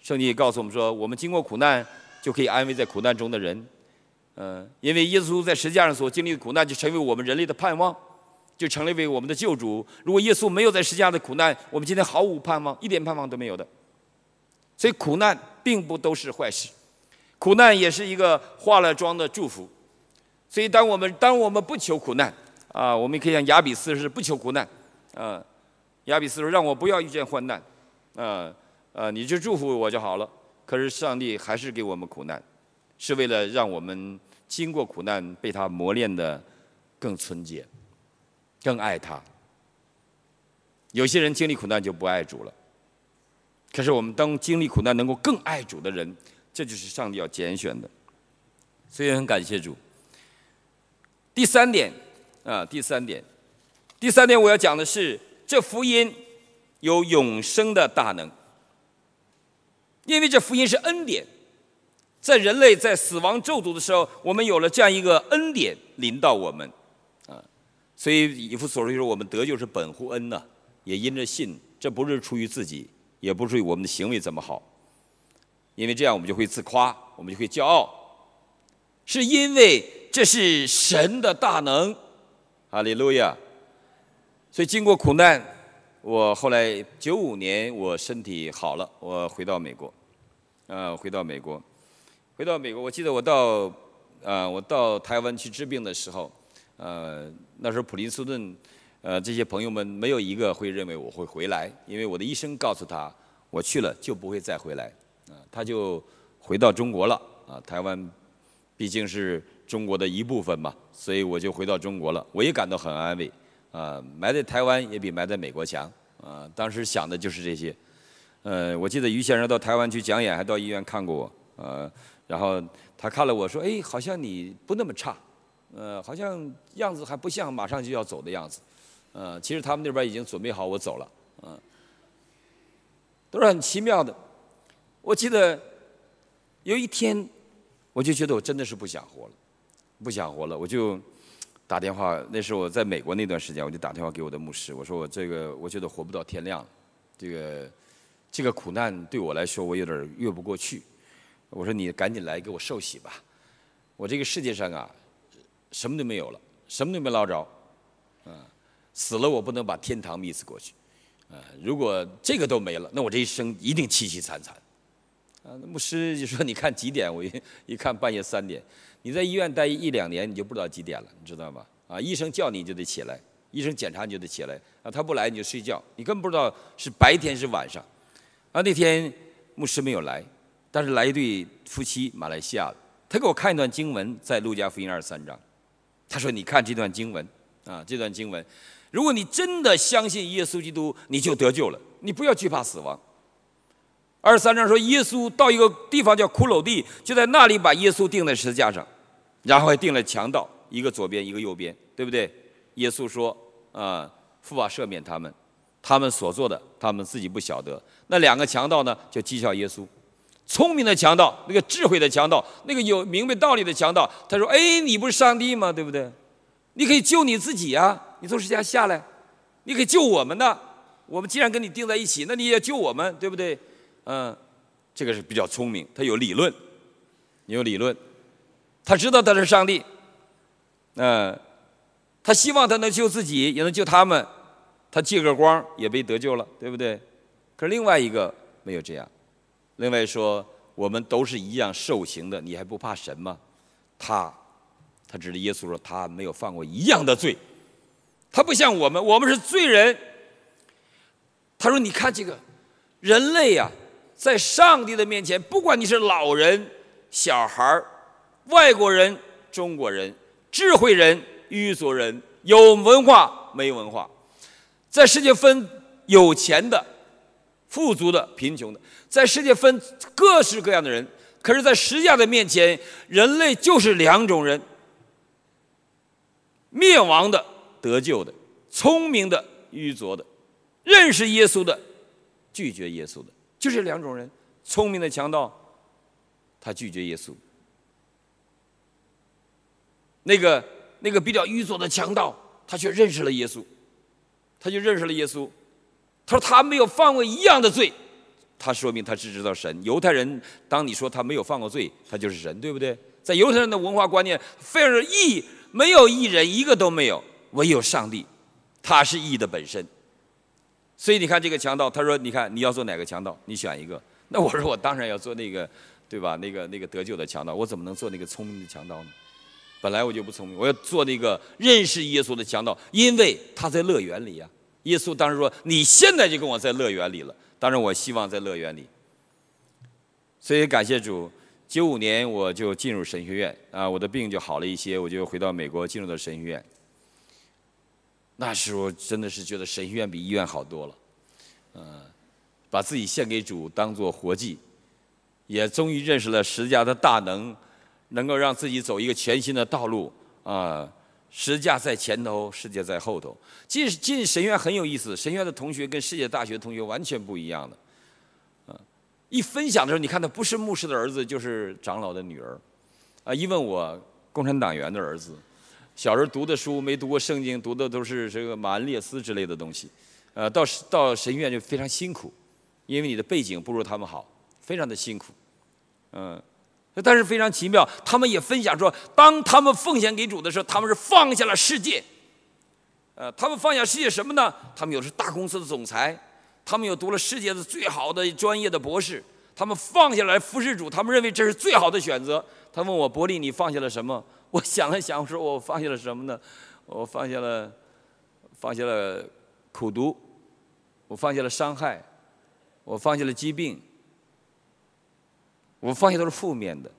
圣经也告诉我们说，我们经过苦难，就可以安慰在苦难中的人。嗯，因为耶稣在十字架上所经历的苦难，就成为我们人类的盼望，就成了我们的救主。如果耶稣没有在十字架的苦难，我们今天毫无盼望，一点盼望都没有的。所以苦难并不都是坏事，苦难也是一个化了妆的祝福。所以当我们当我们不求苦难啊，我们可以像雅比斯是不求苦难啊，雅比斯说：“让我不要遇见患难，啊啊，你就祝福我就好了。”可是上帝还是给我们苦难。是为了让我们经过苦难被他磨练的更纯洁，更爱他。有些人经历苦难就不爱主了，可是我们当经历苦难能够更爱主的人，这就是上帝要拣选的。所以很感谢主。第三点啊，第三点，第三点我要讲的是，这福音有永生的大能，因为这福音是恩典。在人类在死亡咒诅的时候，我们有了这样一个恩典临到我们，啊，所以以弗所书说我们得就是本乎恩呢，也因着信，这不是出于自己，也不是我们的行为怎么好，因为这样我们就会自夸，我们就会骄傲，是因为这是神的大能，哈利路亚，所以经过苦难，我后来九五年我身体好了，我回到美国，啊，回到美国。回到美国，我记得我到啊，我到台湾去治病的时候，呃，那时候普林斯顿，呃，这些朋友们没有一个会认为我会回来，因为我的医生告诉他，我去了就不会再回来，啊，他就回到中国了，啊，台湾毕竟是中国的一部分嘛，所以我就回到中国了，我也感到很安慰，啊，埋在台湾也比埋在美国强，啊，当时想的就是这些，呃，我记得于先生到台湾去讲演，还到医院看过我，呃，然后他看了我说：“哎，好像你不那么差，呃，好像样子还不像马上就要走的样子，呃，其实他们那边已经准备好我走了，嗯，都是很奇妙的。我记得有一天，我就觉得我真的是不想活了，不想活了，我就打电话。那时我在美国那段时间，我就打电话给我的牧师，我说我这个我觉得活不到天亮这个这个苦难对我来说我有点越不过去。”我说你赶紧来给我受洗吧，我这个世界上啊，什么都没有了，什么都没捞着，嗯，死了我不能把天堂迷 s 过去，嗯，如果这个都没了，那我这一生一定凄凄惨惨，啊，那牧师就说你看几点，我一一看半夜三点，你在医院待一两年，你就不知道几点了，你知道吗？啊，医生叫你就得起来，医生检查你就得起来，啊，他不来你就睡觉，你更不知道是白天是晚上，啊，那天牧师没有来。但是来一对夫妻，马来西亚的，他给我看一段经文，在路加福音二十三章，他说：“你看这段经文，啊，这段经文，如果你真的相信耶稣基督，你就得救了，你不要惧怕死亡。”二十三章说，耶稣到一个地方叫骷髅地，就在那里把耶稣钉在十字架上，然后还钉了强盗，一个左边，一个右边，对不对？耶稣说：“啊，父啊，赦免他们，他们所做的，他们自己不晓得。”那两个强盗呢，就讥笑耶稣。聪明的强盗，那个智慧的强盗，那个有明白道理的强盗，他说：“哎，你不是上帝吗？对不对？你可以救你自己啊！你从世界上下来，你可以救我们呢。我们既然跟你定在一起，那你也救我们，对不对？嗯，这个是比较聪明，他有理论，有理论，他知道他是上帝。嗯，他希望他能救自己，也能救他们。他借个光也被得救了，对不对？可是另外一个没有这样。”另外说，我们都是一样受刑的，你还不怕神吗？他，他指着耶稣说，他没有犯过一样的罪，他不像我们，我们是罪人。他说：“你看这个人类呀，在上帝的面前，不管你是老人、小孩儿、外国人、中国人、智慧人、愚拙人，有文化没文化，在世界分有钱的。”富足的、贫穷的，在世界分各式各样的人，可是，在十字架的面前，人类就是两种人：灭亡的、得救的；聪明的、愚拙的；认识耶稣的、拒绝耶稣的，就是两种人。聪明的强盗，他拒绝耶稣；那个那个比较愚拙的强盗，他却认识了耶稣，他就认识了耶稣。他说他没有犯过一样的罪，他说明他只知道神。犹太人当你说他没有犯过罪，他就是神，对不对？在犹太人的文化观念，非说义，没有一人，一个都没有，唯有上帝，他是义的本身。所以你看这个强盗，他说：“你看你要做哪个强盗？你选一个。”那我说我当然要做那个，对吧？那个那个得救的强盗，我怎么能做那个聪明的强盗呢？本来我就不聪明，我要做那个认识耶稣的强盗，因为他在乐园里呀。耶稣当时说：“你现在就跟我在乐园里了。”当然，我希望在乐园里。所以感谢主，九五年我就进入神学院啊，我的病就好了一些，我就回到美国进入了神学院。那时候真的是觉得神学院比医院好多了，嗯，把自己献给主，当做活祭，也终于认识了十架的大能，能够让自己走一个全新的道路啊。世架在前头，世界在后头。进进神院很有意思，神院的同学跟世界大学同学完全不一样的。嗯，一分享的时候，你看他不是牧师的儿子，就是长老的女儿，啊，一问我共产党员的儿子，小时候读的书没读过圣经，读的都是这个马列斯之类的东西，呃，到到神院就非常辛苦，因为你的背景不如他们好，非常的辛苦，嗯。但是非常奇妙，他们也分享说，当他们奉献给主的时候，他们是放下了世界。呃，他们放下世界什么呢？他们有是大公司的总裁，他们有读了世界的最好的专业的博士，他们放下来服侍主，他们认为这是最好的选择。他问我伯利，你放下了什么？我想了想，我说我放下了什么呢？我放下了，放下了苦读，我放下了伤害，我放下了疾病。我放下都是负面的，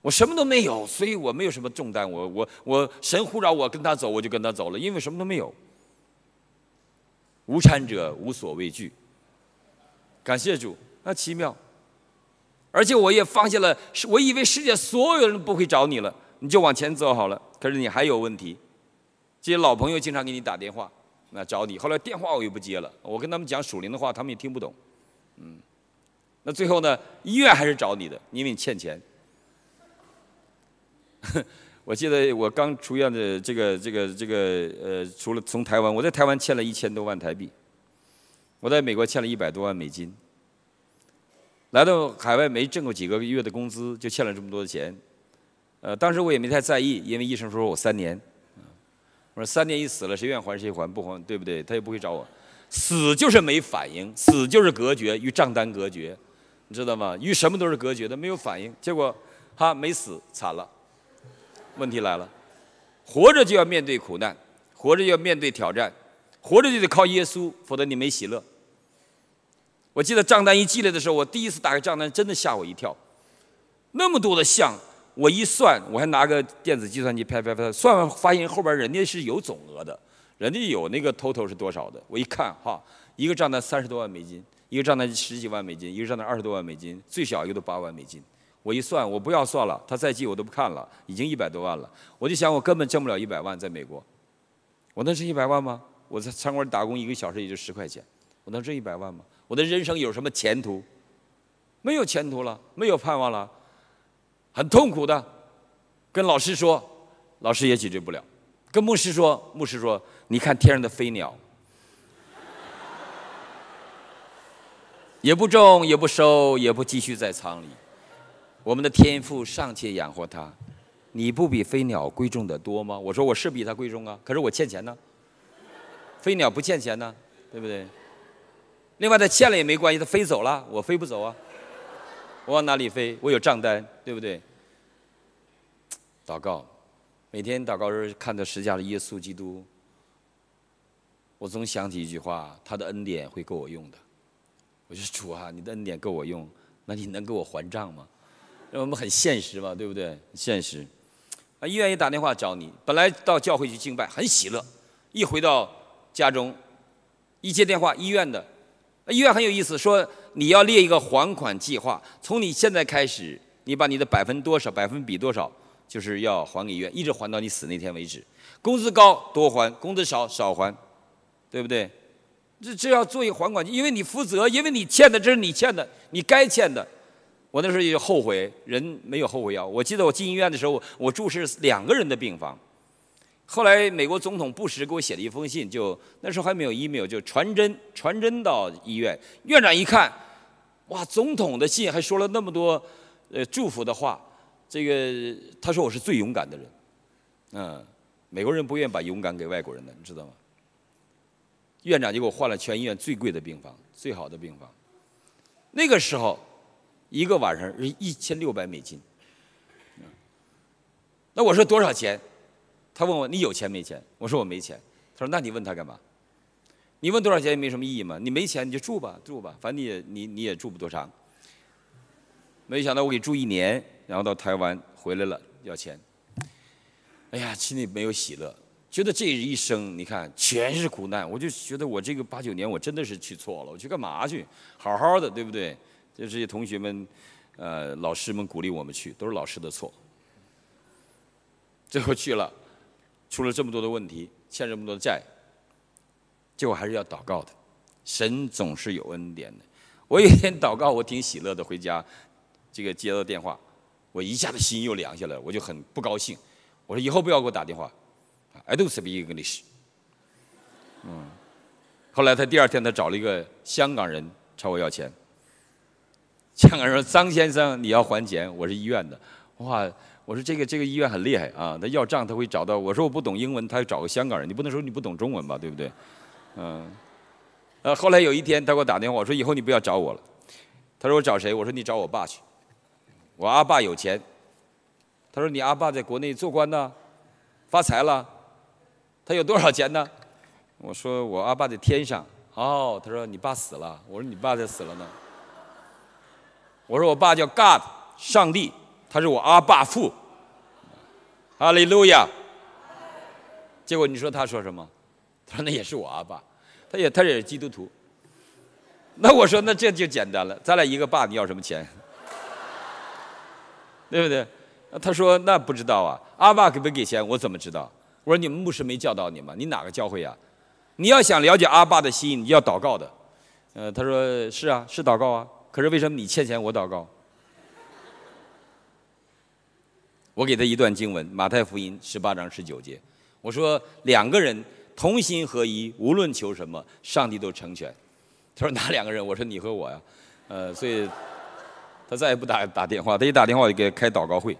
我什么都没有，所以我没有什么重担。我我我神呼召我跟他走，我就跟他走了，因为什么都没有。无产者无所畏惧，感谢主，那奇妙。而且我也放下了，我以为世界所有人人不会找你了，你就往前走好了。可是你还有问题，这些老朋友经常给你打电话那找你。后来电话我又不接了，我跟他们讲属灵的话，他们也听不懂，嗯。那最后呢？医院还是找你的，因为你欠钱。我记得我刚出院的这个、这个、这个呃，除了从台湾，我在台湾欠了一千多万台币，我在美国欠了一百多万美金，来到海外没挣过几个月的工资，就欠了这么多的钱。呃，当时我也没太在意，因为医生说我三年，我说三年一死了，谁愿还谁还不还，对不对？他也不会找我，死就是没反应，死就是隔绝与账单隔绝。你知道吗？与什么都是隔绝的，没有反应。结果，哈，没死，惨了。问题来了，活着就要面对苦难，活着就要面对挑战，活着就得靠耶稣，否则你没喜乐。我记得账单一寄来的时候，我第一次打开账单，真的吓我一跳，那么多的项，我一算，我还拿个电子计算机，拍拍拍，算完发现后边人家是有总额的，人家有那个 total 是多少的，我一看，哈，一个账单三十多万美金。一个账单十几万美金，一个账单二十多万美金，最小一个都八万美金。我一算，我不要算了，他再计我都不看了，已经一百多万了。我就想，我根本挣不了一百万，在美国，我能挣一百万吗？我在餐馆打工，一个小时也就十块钱，我能挣一百万吗？我的人生有什么前途？没有前途了，没有盼望了，很痛苦的。跟老师说，老师也解决不了；跟牧师说，牧师说，你看天上的飞鸟。也不种，也不收，也不继续在仓里，我们的天赋尚且养活他，你不比飞鸟贵重的多吗？我说我是比他贵重啊，可是我欠钱呢。飞鸟不欠钱呢，对不对？另外，他欠了也没关系，他飞走了，我飞不走啊。我往哪里飞？我有账单，对不对？祷告，每天祷告时看到十架的耶稣基督，我总想起一句话：他的恩典会够我用的。我说主啊，你的恩典够我用，那你能给我还账吗？我们很现实嘛，对不对？现实。啊，医院也打电话找你，本来到教会去敬拜，很喜乐，一回到家中，一接电话，医院的，医院很有意思，说你要列一个还款计划，从你现在开始，你把你的百分多少，百分比多少，就是要还给医院，一直还到你死那天为止。工资高多还，工资少少还，对不对？这这要做一个还款，因为你负责，因为你欠的这是你欠的，你该欠的。我那时候也后悔，人没有后悔药。我记得我进医院的时候，我住是两个人的病房。后来美国总统布什给我写了一封信，就那时候还没有 email，就传真传真到医院。院长一看，哇，总统的信还说了那么多呃祝福的话。这个他说我是最勇敢的人，嗯，美国人不愿意把勇敢给外国人的，你知道吗？院长就给我换了全医院最贵的病房，最好的病房。那个时候，一个晚上是一千六百美金。那我说多少钱？他问我你有钱没钱？我说我没钱。他说那你问他干嘛？你问多少钱也没什么意义嘛。你没钱你就住吧住吧，反正你也你你也住不多长。没想到我给住一年，然后到台湾回来了要钱。哎呀，心里没有喜乐。觉得这一生你看全是苦难，我就觉得我这个八九年我真的是去错了，我去干嘛去？好好的，对不对？就这些同学们，呃，老师们鼓励我们去，都是老师的错。最后去了，出了这么多的问题，欠这么多的债，结果还是要祷告的。神总是有恩典的。我有一天祷告，我挺喜乐的。回家，这个接到电话，我一下子心又凉下来，我就很不高兴。我说以后不要给我打电话。I don't speak English。嗯，后来他第二天，他找了一个香港人朝我要钱。香港人说：“张先生，你要还钱，我是医院的。”哇，我说这个这个医院很厉害啊！他要账他会找到，我说我不懂英文，他要找个香港人，你不能说你不懂中文吧，对不对？嗯，呃，后来有一天他给我打电话，我说以后你不要找我了。他说我找谁？我说你找我爸去，我阿爸有钱。他说你阿爸在国内做官呢，发财了。他有多少钱呢？我说我阿爸在天上。哦，他说你爸死了。我说你爸才死了呢。我说我爸叫 God，上帝，他是我阿爸父。哈利路亚。结果你说他说什么？他说那也是我阿爸，他也他也是基督徒。那我说那这就简单了，咱俩一个爸，你要什么钱？对不对？他说那不知道啊，阿爸给不给钱，我怎么知道？我说：“你们牧师没教导你吗？你哪个教会呀？你要想了解阿爸的心，你要祷告的。”呃，他说：“是啊，是祷告啊。”可是为什么你欠钱我祷告？我给他一段经文，《马太福音》十八章十九节。我说：“两个人同心合一，无论求什么，上帝都成全。”他说：“哪两个人？”我说：“你和我呀。”呃，所以他再也不打打电话。他一打电话就给开祷告会。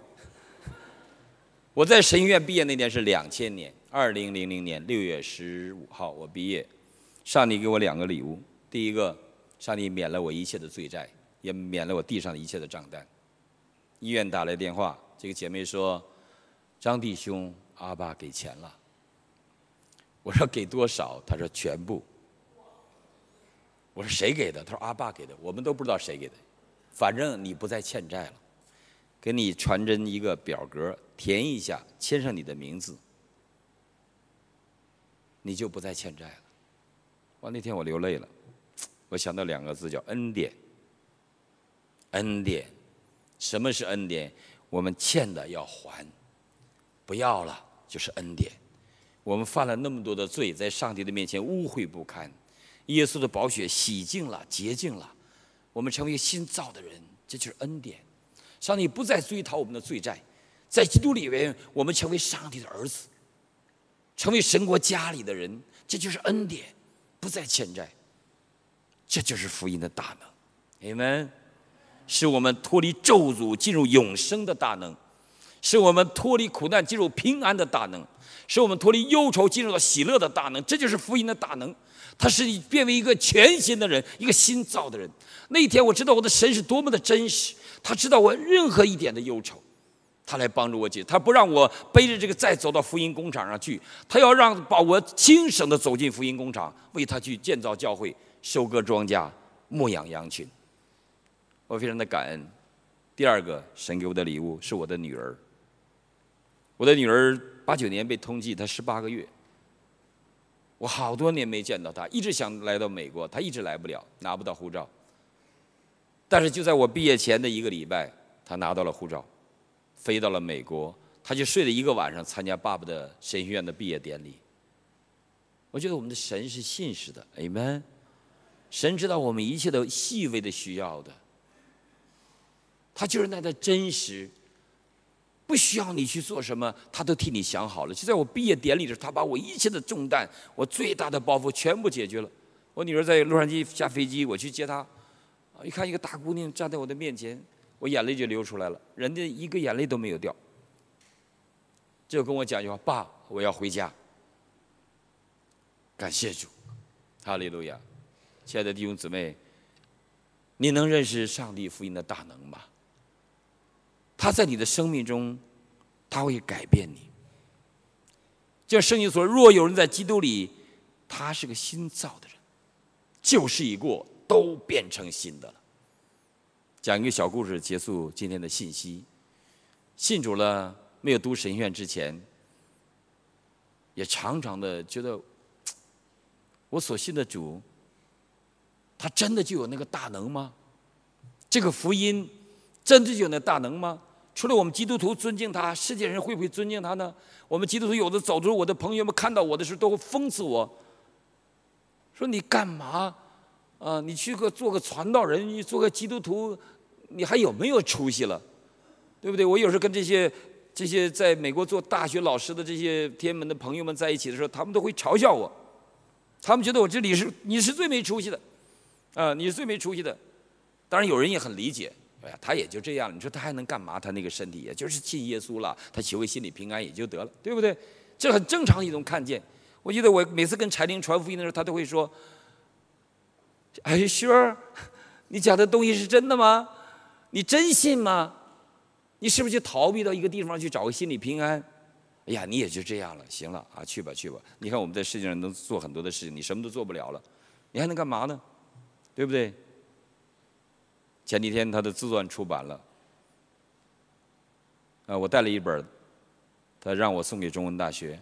我在神医院毕业那年是两千年，二零零零年六月十五号我毕业，上帝给我两个礼物，第一个，上帝免了我一切的罪债，也免了我地上一切的账单。医院打来电话，这个姐妹说：“张弟兄，阿爸给钱了。”我说：“给多少？”她说：“全部。”我说：“谁给的？”她说：“阿爸给的。”我们都不知道谁给的，反正你不再欠债了。给你传真一个表格，填一下，签上你的名字，你就不再欠债了。我那天我流泪了，我想到两个字叫恩典。恩典，什么是恩典？我们欠的要还，不要了就是恩典。我们犯了那么多的罪，在上帝的面前污秽不堪，耶稣的宝血洗净了、洁净了，我们成为新造的人，这就是恩典。上帝不再追讨我们的罪债，在基督里面，我们成为上帝的儿子，成为神国家里的人，这就是恩典，不再欠债，这就是福音的大能，你们，是我们脱离咒诅进入永生的大能，是我们脱离苦难进入平安的大能，是我们脱离忧愁进入到喜乐的大能，这就是福音的大能，他是你变为一个全新的人，一个新造的人。那一天，我知道我的神是多么的真实。他知道我任何一点的忧愁，他来帮助我解。他不让我背着这个债走到福音工厂上去，他要让把我轻省的走进福音工厂，为他去建造教会、收割庄稼、牧养羊群。我非常的感恩。第二个，神给我的礼物是我的女儿。我的女儿八九年被通缉，她十八个月，我好多年没见到她，一直想来到美国，她一直来不了，拿不到护照。但是就在我毕业前的一个礼拜，他拿到了护照，飞到了美国。他就睡了一个晚上，参加爸爸的神学院的毕业典礼。我觉得我们的神是信实的，Amen。神知道我们一切的细微的需要的。他就是那的真实，不需要你去做什么，他都替你想好了。就在我毕业典礼的时候，他把我一切的重担，我最大的包袱全部解决了。我女儿在洛杉矶下飞机，我去接她。一看一个大姑娘站在我的面前，我眼泪就流出来了。人家一个眼泪都没有掉，就跟我讲一句话：“爸，我要回家。”感谢主，哈利路亚！亲爱的弟兄姊妹，你能认识上帝福音的大能吗？他在你的生命中，他会改变你。就圣经说：“若有人在基督里，他是个新造的人，旧事已过。”都变成新的了。讲一个小故事，结束今天的信息。信主了没有？读神学院之前，也常常的觉得，我所信的主，他真的就有那个大能吗？这个福音真的就有那大能吗？除了我们基督徒尊敬他，世界人会不会尊敬他呢？我们基督徒有的走的时候，我的朋友们看到我的时候，都会讽刺我，说你干嘛？啊，你去个做个传道人，你做个基督徒，你还有没有出息了？对不对？我有时候跟这些这些在美国做大学老师的这些天门的朋友们在一起的时候，他们都会嘲笑我，他们觉得我这里是你是最没出息的，啊，你是最没出息的。当然有人也很理解，哎呀，他也就这样，你说他还能干嘛？他那个身体也就是信耶稣了，他求个心理平安也就得了，对不对？这很正常，一种看见。我记得我每次跟柴玲传福音的时候，他都会说。哎，薛儿，你讲的东西是真的吗？你真信吗？你是不是就逃避到一个地方去找个心理平安？哎呀，你也就这样了，行了啊，去吧去吧。你看我们在世界上能做很多的事情，你什么都做不了了，你还能干嘛呢？对不对？前几天他的自传出版了，啊，我带了一本，他让我送给中文大学，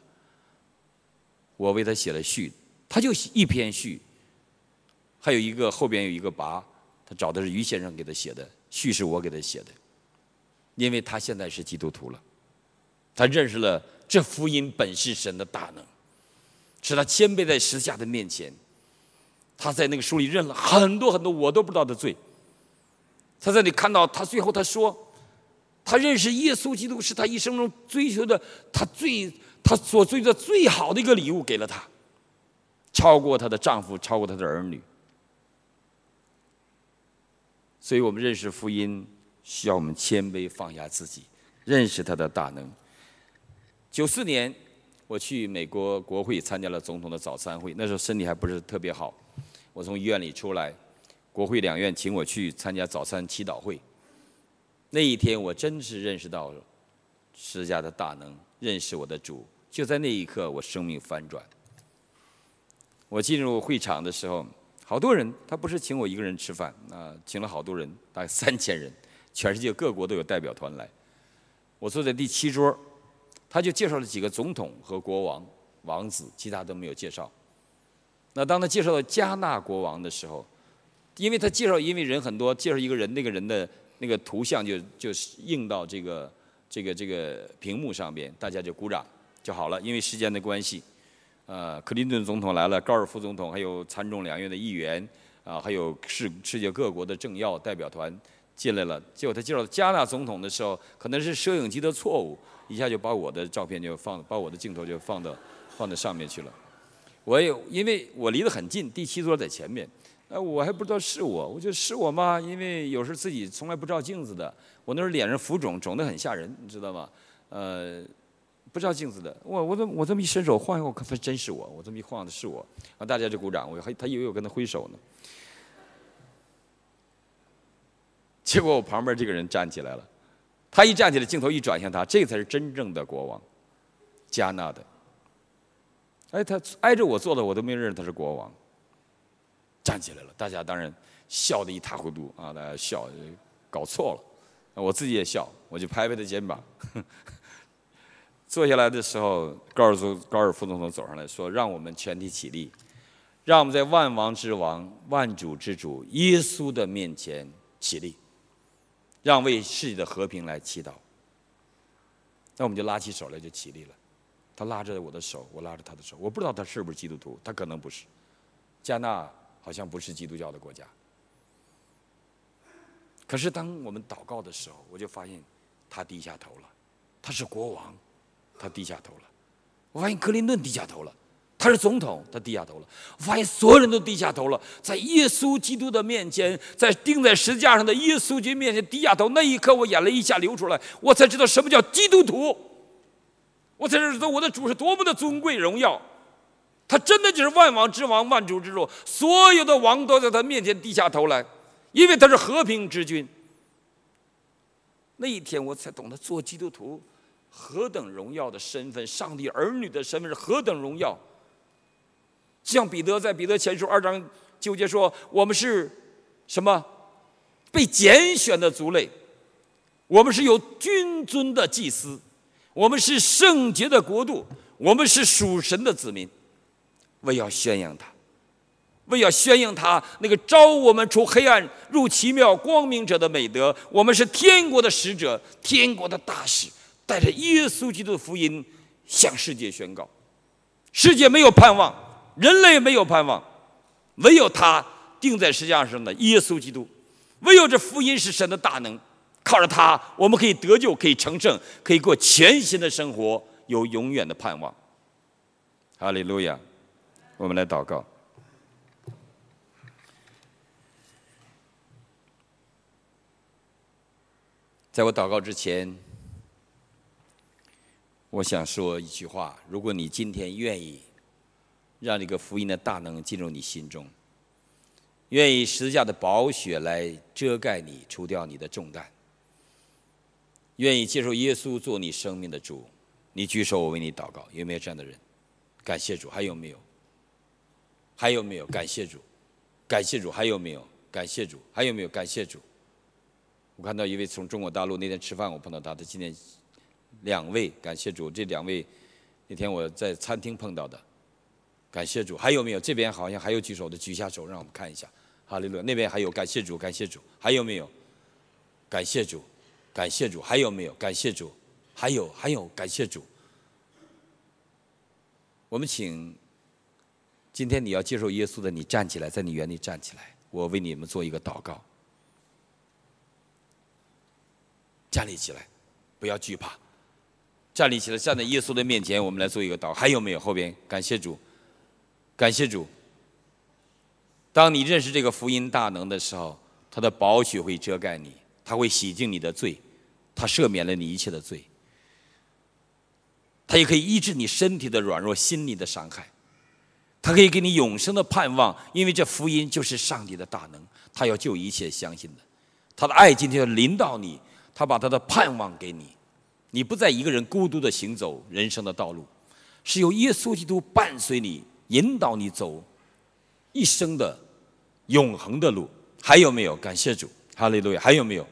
我为他写了序，他就一篇序。还有一个后边有一个跋，他找的是于先生给他写的序，是我给他写的，因为他现在是基督徒了，他认识了这福音本是神的大能，使他谦卑在十字架的面前，他在那个书里认了很多很多我都不知道的罪，他在那里看到他最后他说，他认识耶稣基督是他一生中追求的他最他所追的最好的一个礼物给了他，超过他的丈夫，超过他的儿女。所以我们认识福音，需要我们谦卑放下自己，认识他的大能。九四年，我去美国国会参加了总统的早餐会，那时候身体还不是特别好。我从医院里出来，国会两院请我去参加早餐祈祷会。那一天，我真是认识到施加的大能，认识我的主。就在那一刻，我生命翻转。我进入会场的时候。好多人，他不是请我一个人吃饭啊，请了好多人，大概三千人，全世界各国都有代表团来。我坐在第七桌，他就介绍了几个总统和国王、王子，其他都没有介绍。那当他介绍到加纳国王的时候，因为他介绍，因为人很多，介绍一个人，那个人的那个图像就就是映到这个这个这个屏幕上面，大家就鼓掌就好了。因为时间的关系。呃，克林顿总统来了，高尔夫总统，还有参众两院的议员，啊，还有世世界各国的政要代表团进来了。结果他介绍加拿大总统的时候，可能是摄影机的错误，一下就把我的照片就放，把我的镜头就放到放到上面去了。我也因为我离得很近，第七桌在前面，那我还不知道是我，我觉得是我吗？因为有时候自己从来不照镜子的，我那时候脸上浮肿，肿得很吓人，你知道吗？呃。不照镜子的，我我怎么我这么一伸手晃一晃，可还真是我，我这么一晃的是我，啊大家就鼓掌，我还他以为我跟他挥手呢，结果我旁边这个人站起来了，他一站起来镜头一转向他，这才是真正的国王，加纳的，哎他挨着我坐的我都没认识他是国王，站起来了，大家当然笑得一塌糊涂啊大家笑，搞错了，我自己也笑，我就拍拍他肩膀。坐下来的时候，高尔夫高尔夫总统走上来说：“让我们全体起立，让我们在万王之王、万主之主耶稣的面前起立，让为世界的和平来祈祷。”那我们就拉起手来就起立了。他拉着我的手，我拉着他的手。我不知道他是不是基督徒，他可能不是。加纳好像不是基督教的国家。可是当我们祷告的时候，我就发现他低下头了。他是国王。他低下头了，我发现克林顿低下头了，他是总统，他低下头了。我发现所有人都低下头了，在耶稣基督的面前，在钉在十字架上的耶稣督面前低下头。那一刻，我眼泪一下流出来，我才知道什么叫基督徒，我才知道我的主是多么的尊贵荣耀，他真的就是万王之王，万主之主，所有的王都在他面前低下头来，因为他是和平之君。那一天，我才懂得做基督徒。何等荣耀的身份！上帝儿女的身份是何等荣耀！像彼得在彼得前书二章纠结说：“我们是什么？被拣选的族类，我们是有君尊的祭司，我们是圣洁的国度，我们是属神的子民。”为要宣扬他，为要宣扬他那个召我们出黑暗入奇妙光明者的美德，我们是天国的使者，天国的大使。带着耶稣基督的福音向世界宣告，世界没有盼望，人类没有盼望，唯有他定在世界上上的耶稣基督，唯有这福音是神的大能，靠着他我们可以得救，可以成圣，可以过全新的生活，有永远的盼望。哈利路亚，我们来祷告。在我祷告之前。我想说一句话：如果你今天愿意让这个福音的大能进入你心中，愿意十字架的宝血来遮盖你、除掉你的重担，愿意接受耶稣做你生命的主，你举手，我为你祷告。有没有这样的人？感谢主！还有没有？还有没有？感谢主！感谢主！还有没有？感谢主！还有没有？感谢主！我看到一位从中国大陆那天吃饭，我碰到他，他今天。两位，感谢主。这两位那天我在餐厅碰到的，感谢主。还有没有？这边好像还有举手的，举一下手，让我们看一下。哈利路，那边还有，感谢主，感谢主。还有没有？感谢主，感谢主。还有没有？感谢主。还有还有，感谢主。我们请，今天你要接受耶稣的，你站起来，在你原地站起来。我为你们做一个祷告，站立起来，不要惧怕。站立起来，站在耶稣的面前，我们来做一个祷。还有没有后边？感谢主，感谢主。当你认识这个福音大能的时候，他的宝血会遮盖你，他会洗净你的罪，他赦免了你一切的罪，他也可以医治你身体的软弱、心理的伤害，他可以给你永生的盼望，因为这福音就是上帝的大能，他要救一切相信的，他的爱今天要临到你，他把他的盼望给你。你不再一个人孤独的行走人生的道路，是由耶稣基督伴随你，引导你走一生的永恒的路。还有没有？感谢主，哈利路亚。还有没有？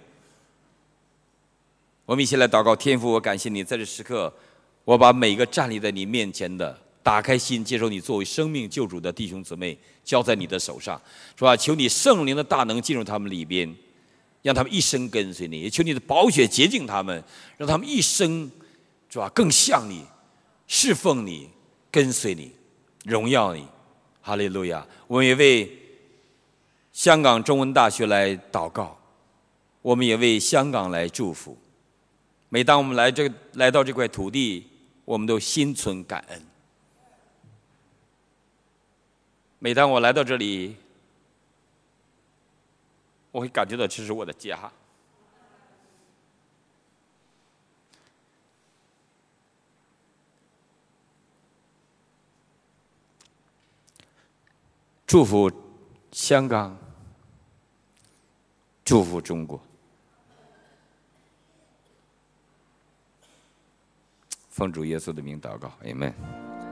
我们一起来祷告，天父，我感谢你，在这时刻，我把每个站立在你面前的，打开心，接受你作为生命救主的弟兄姊妹，交在你的手上，是吧？求你圣灵的大能进入他们里边。让他们一生跟随你，也求你的宝血洁净他们，让他们一生是吧更像你，侍奉你，跟随你，荣耀你，哈利路亚！我们也为香港中文大学来祷告，我们也为香港来祝福。每当我们来这来到这块土地，我们都心存感恩。每当我来到这里。我会感觉到这是我的家。祝福香港，祝福中国。奉主耶稣的名祷告，阿门。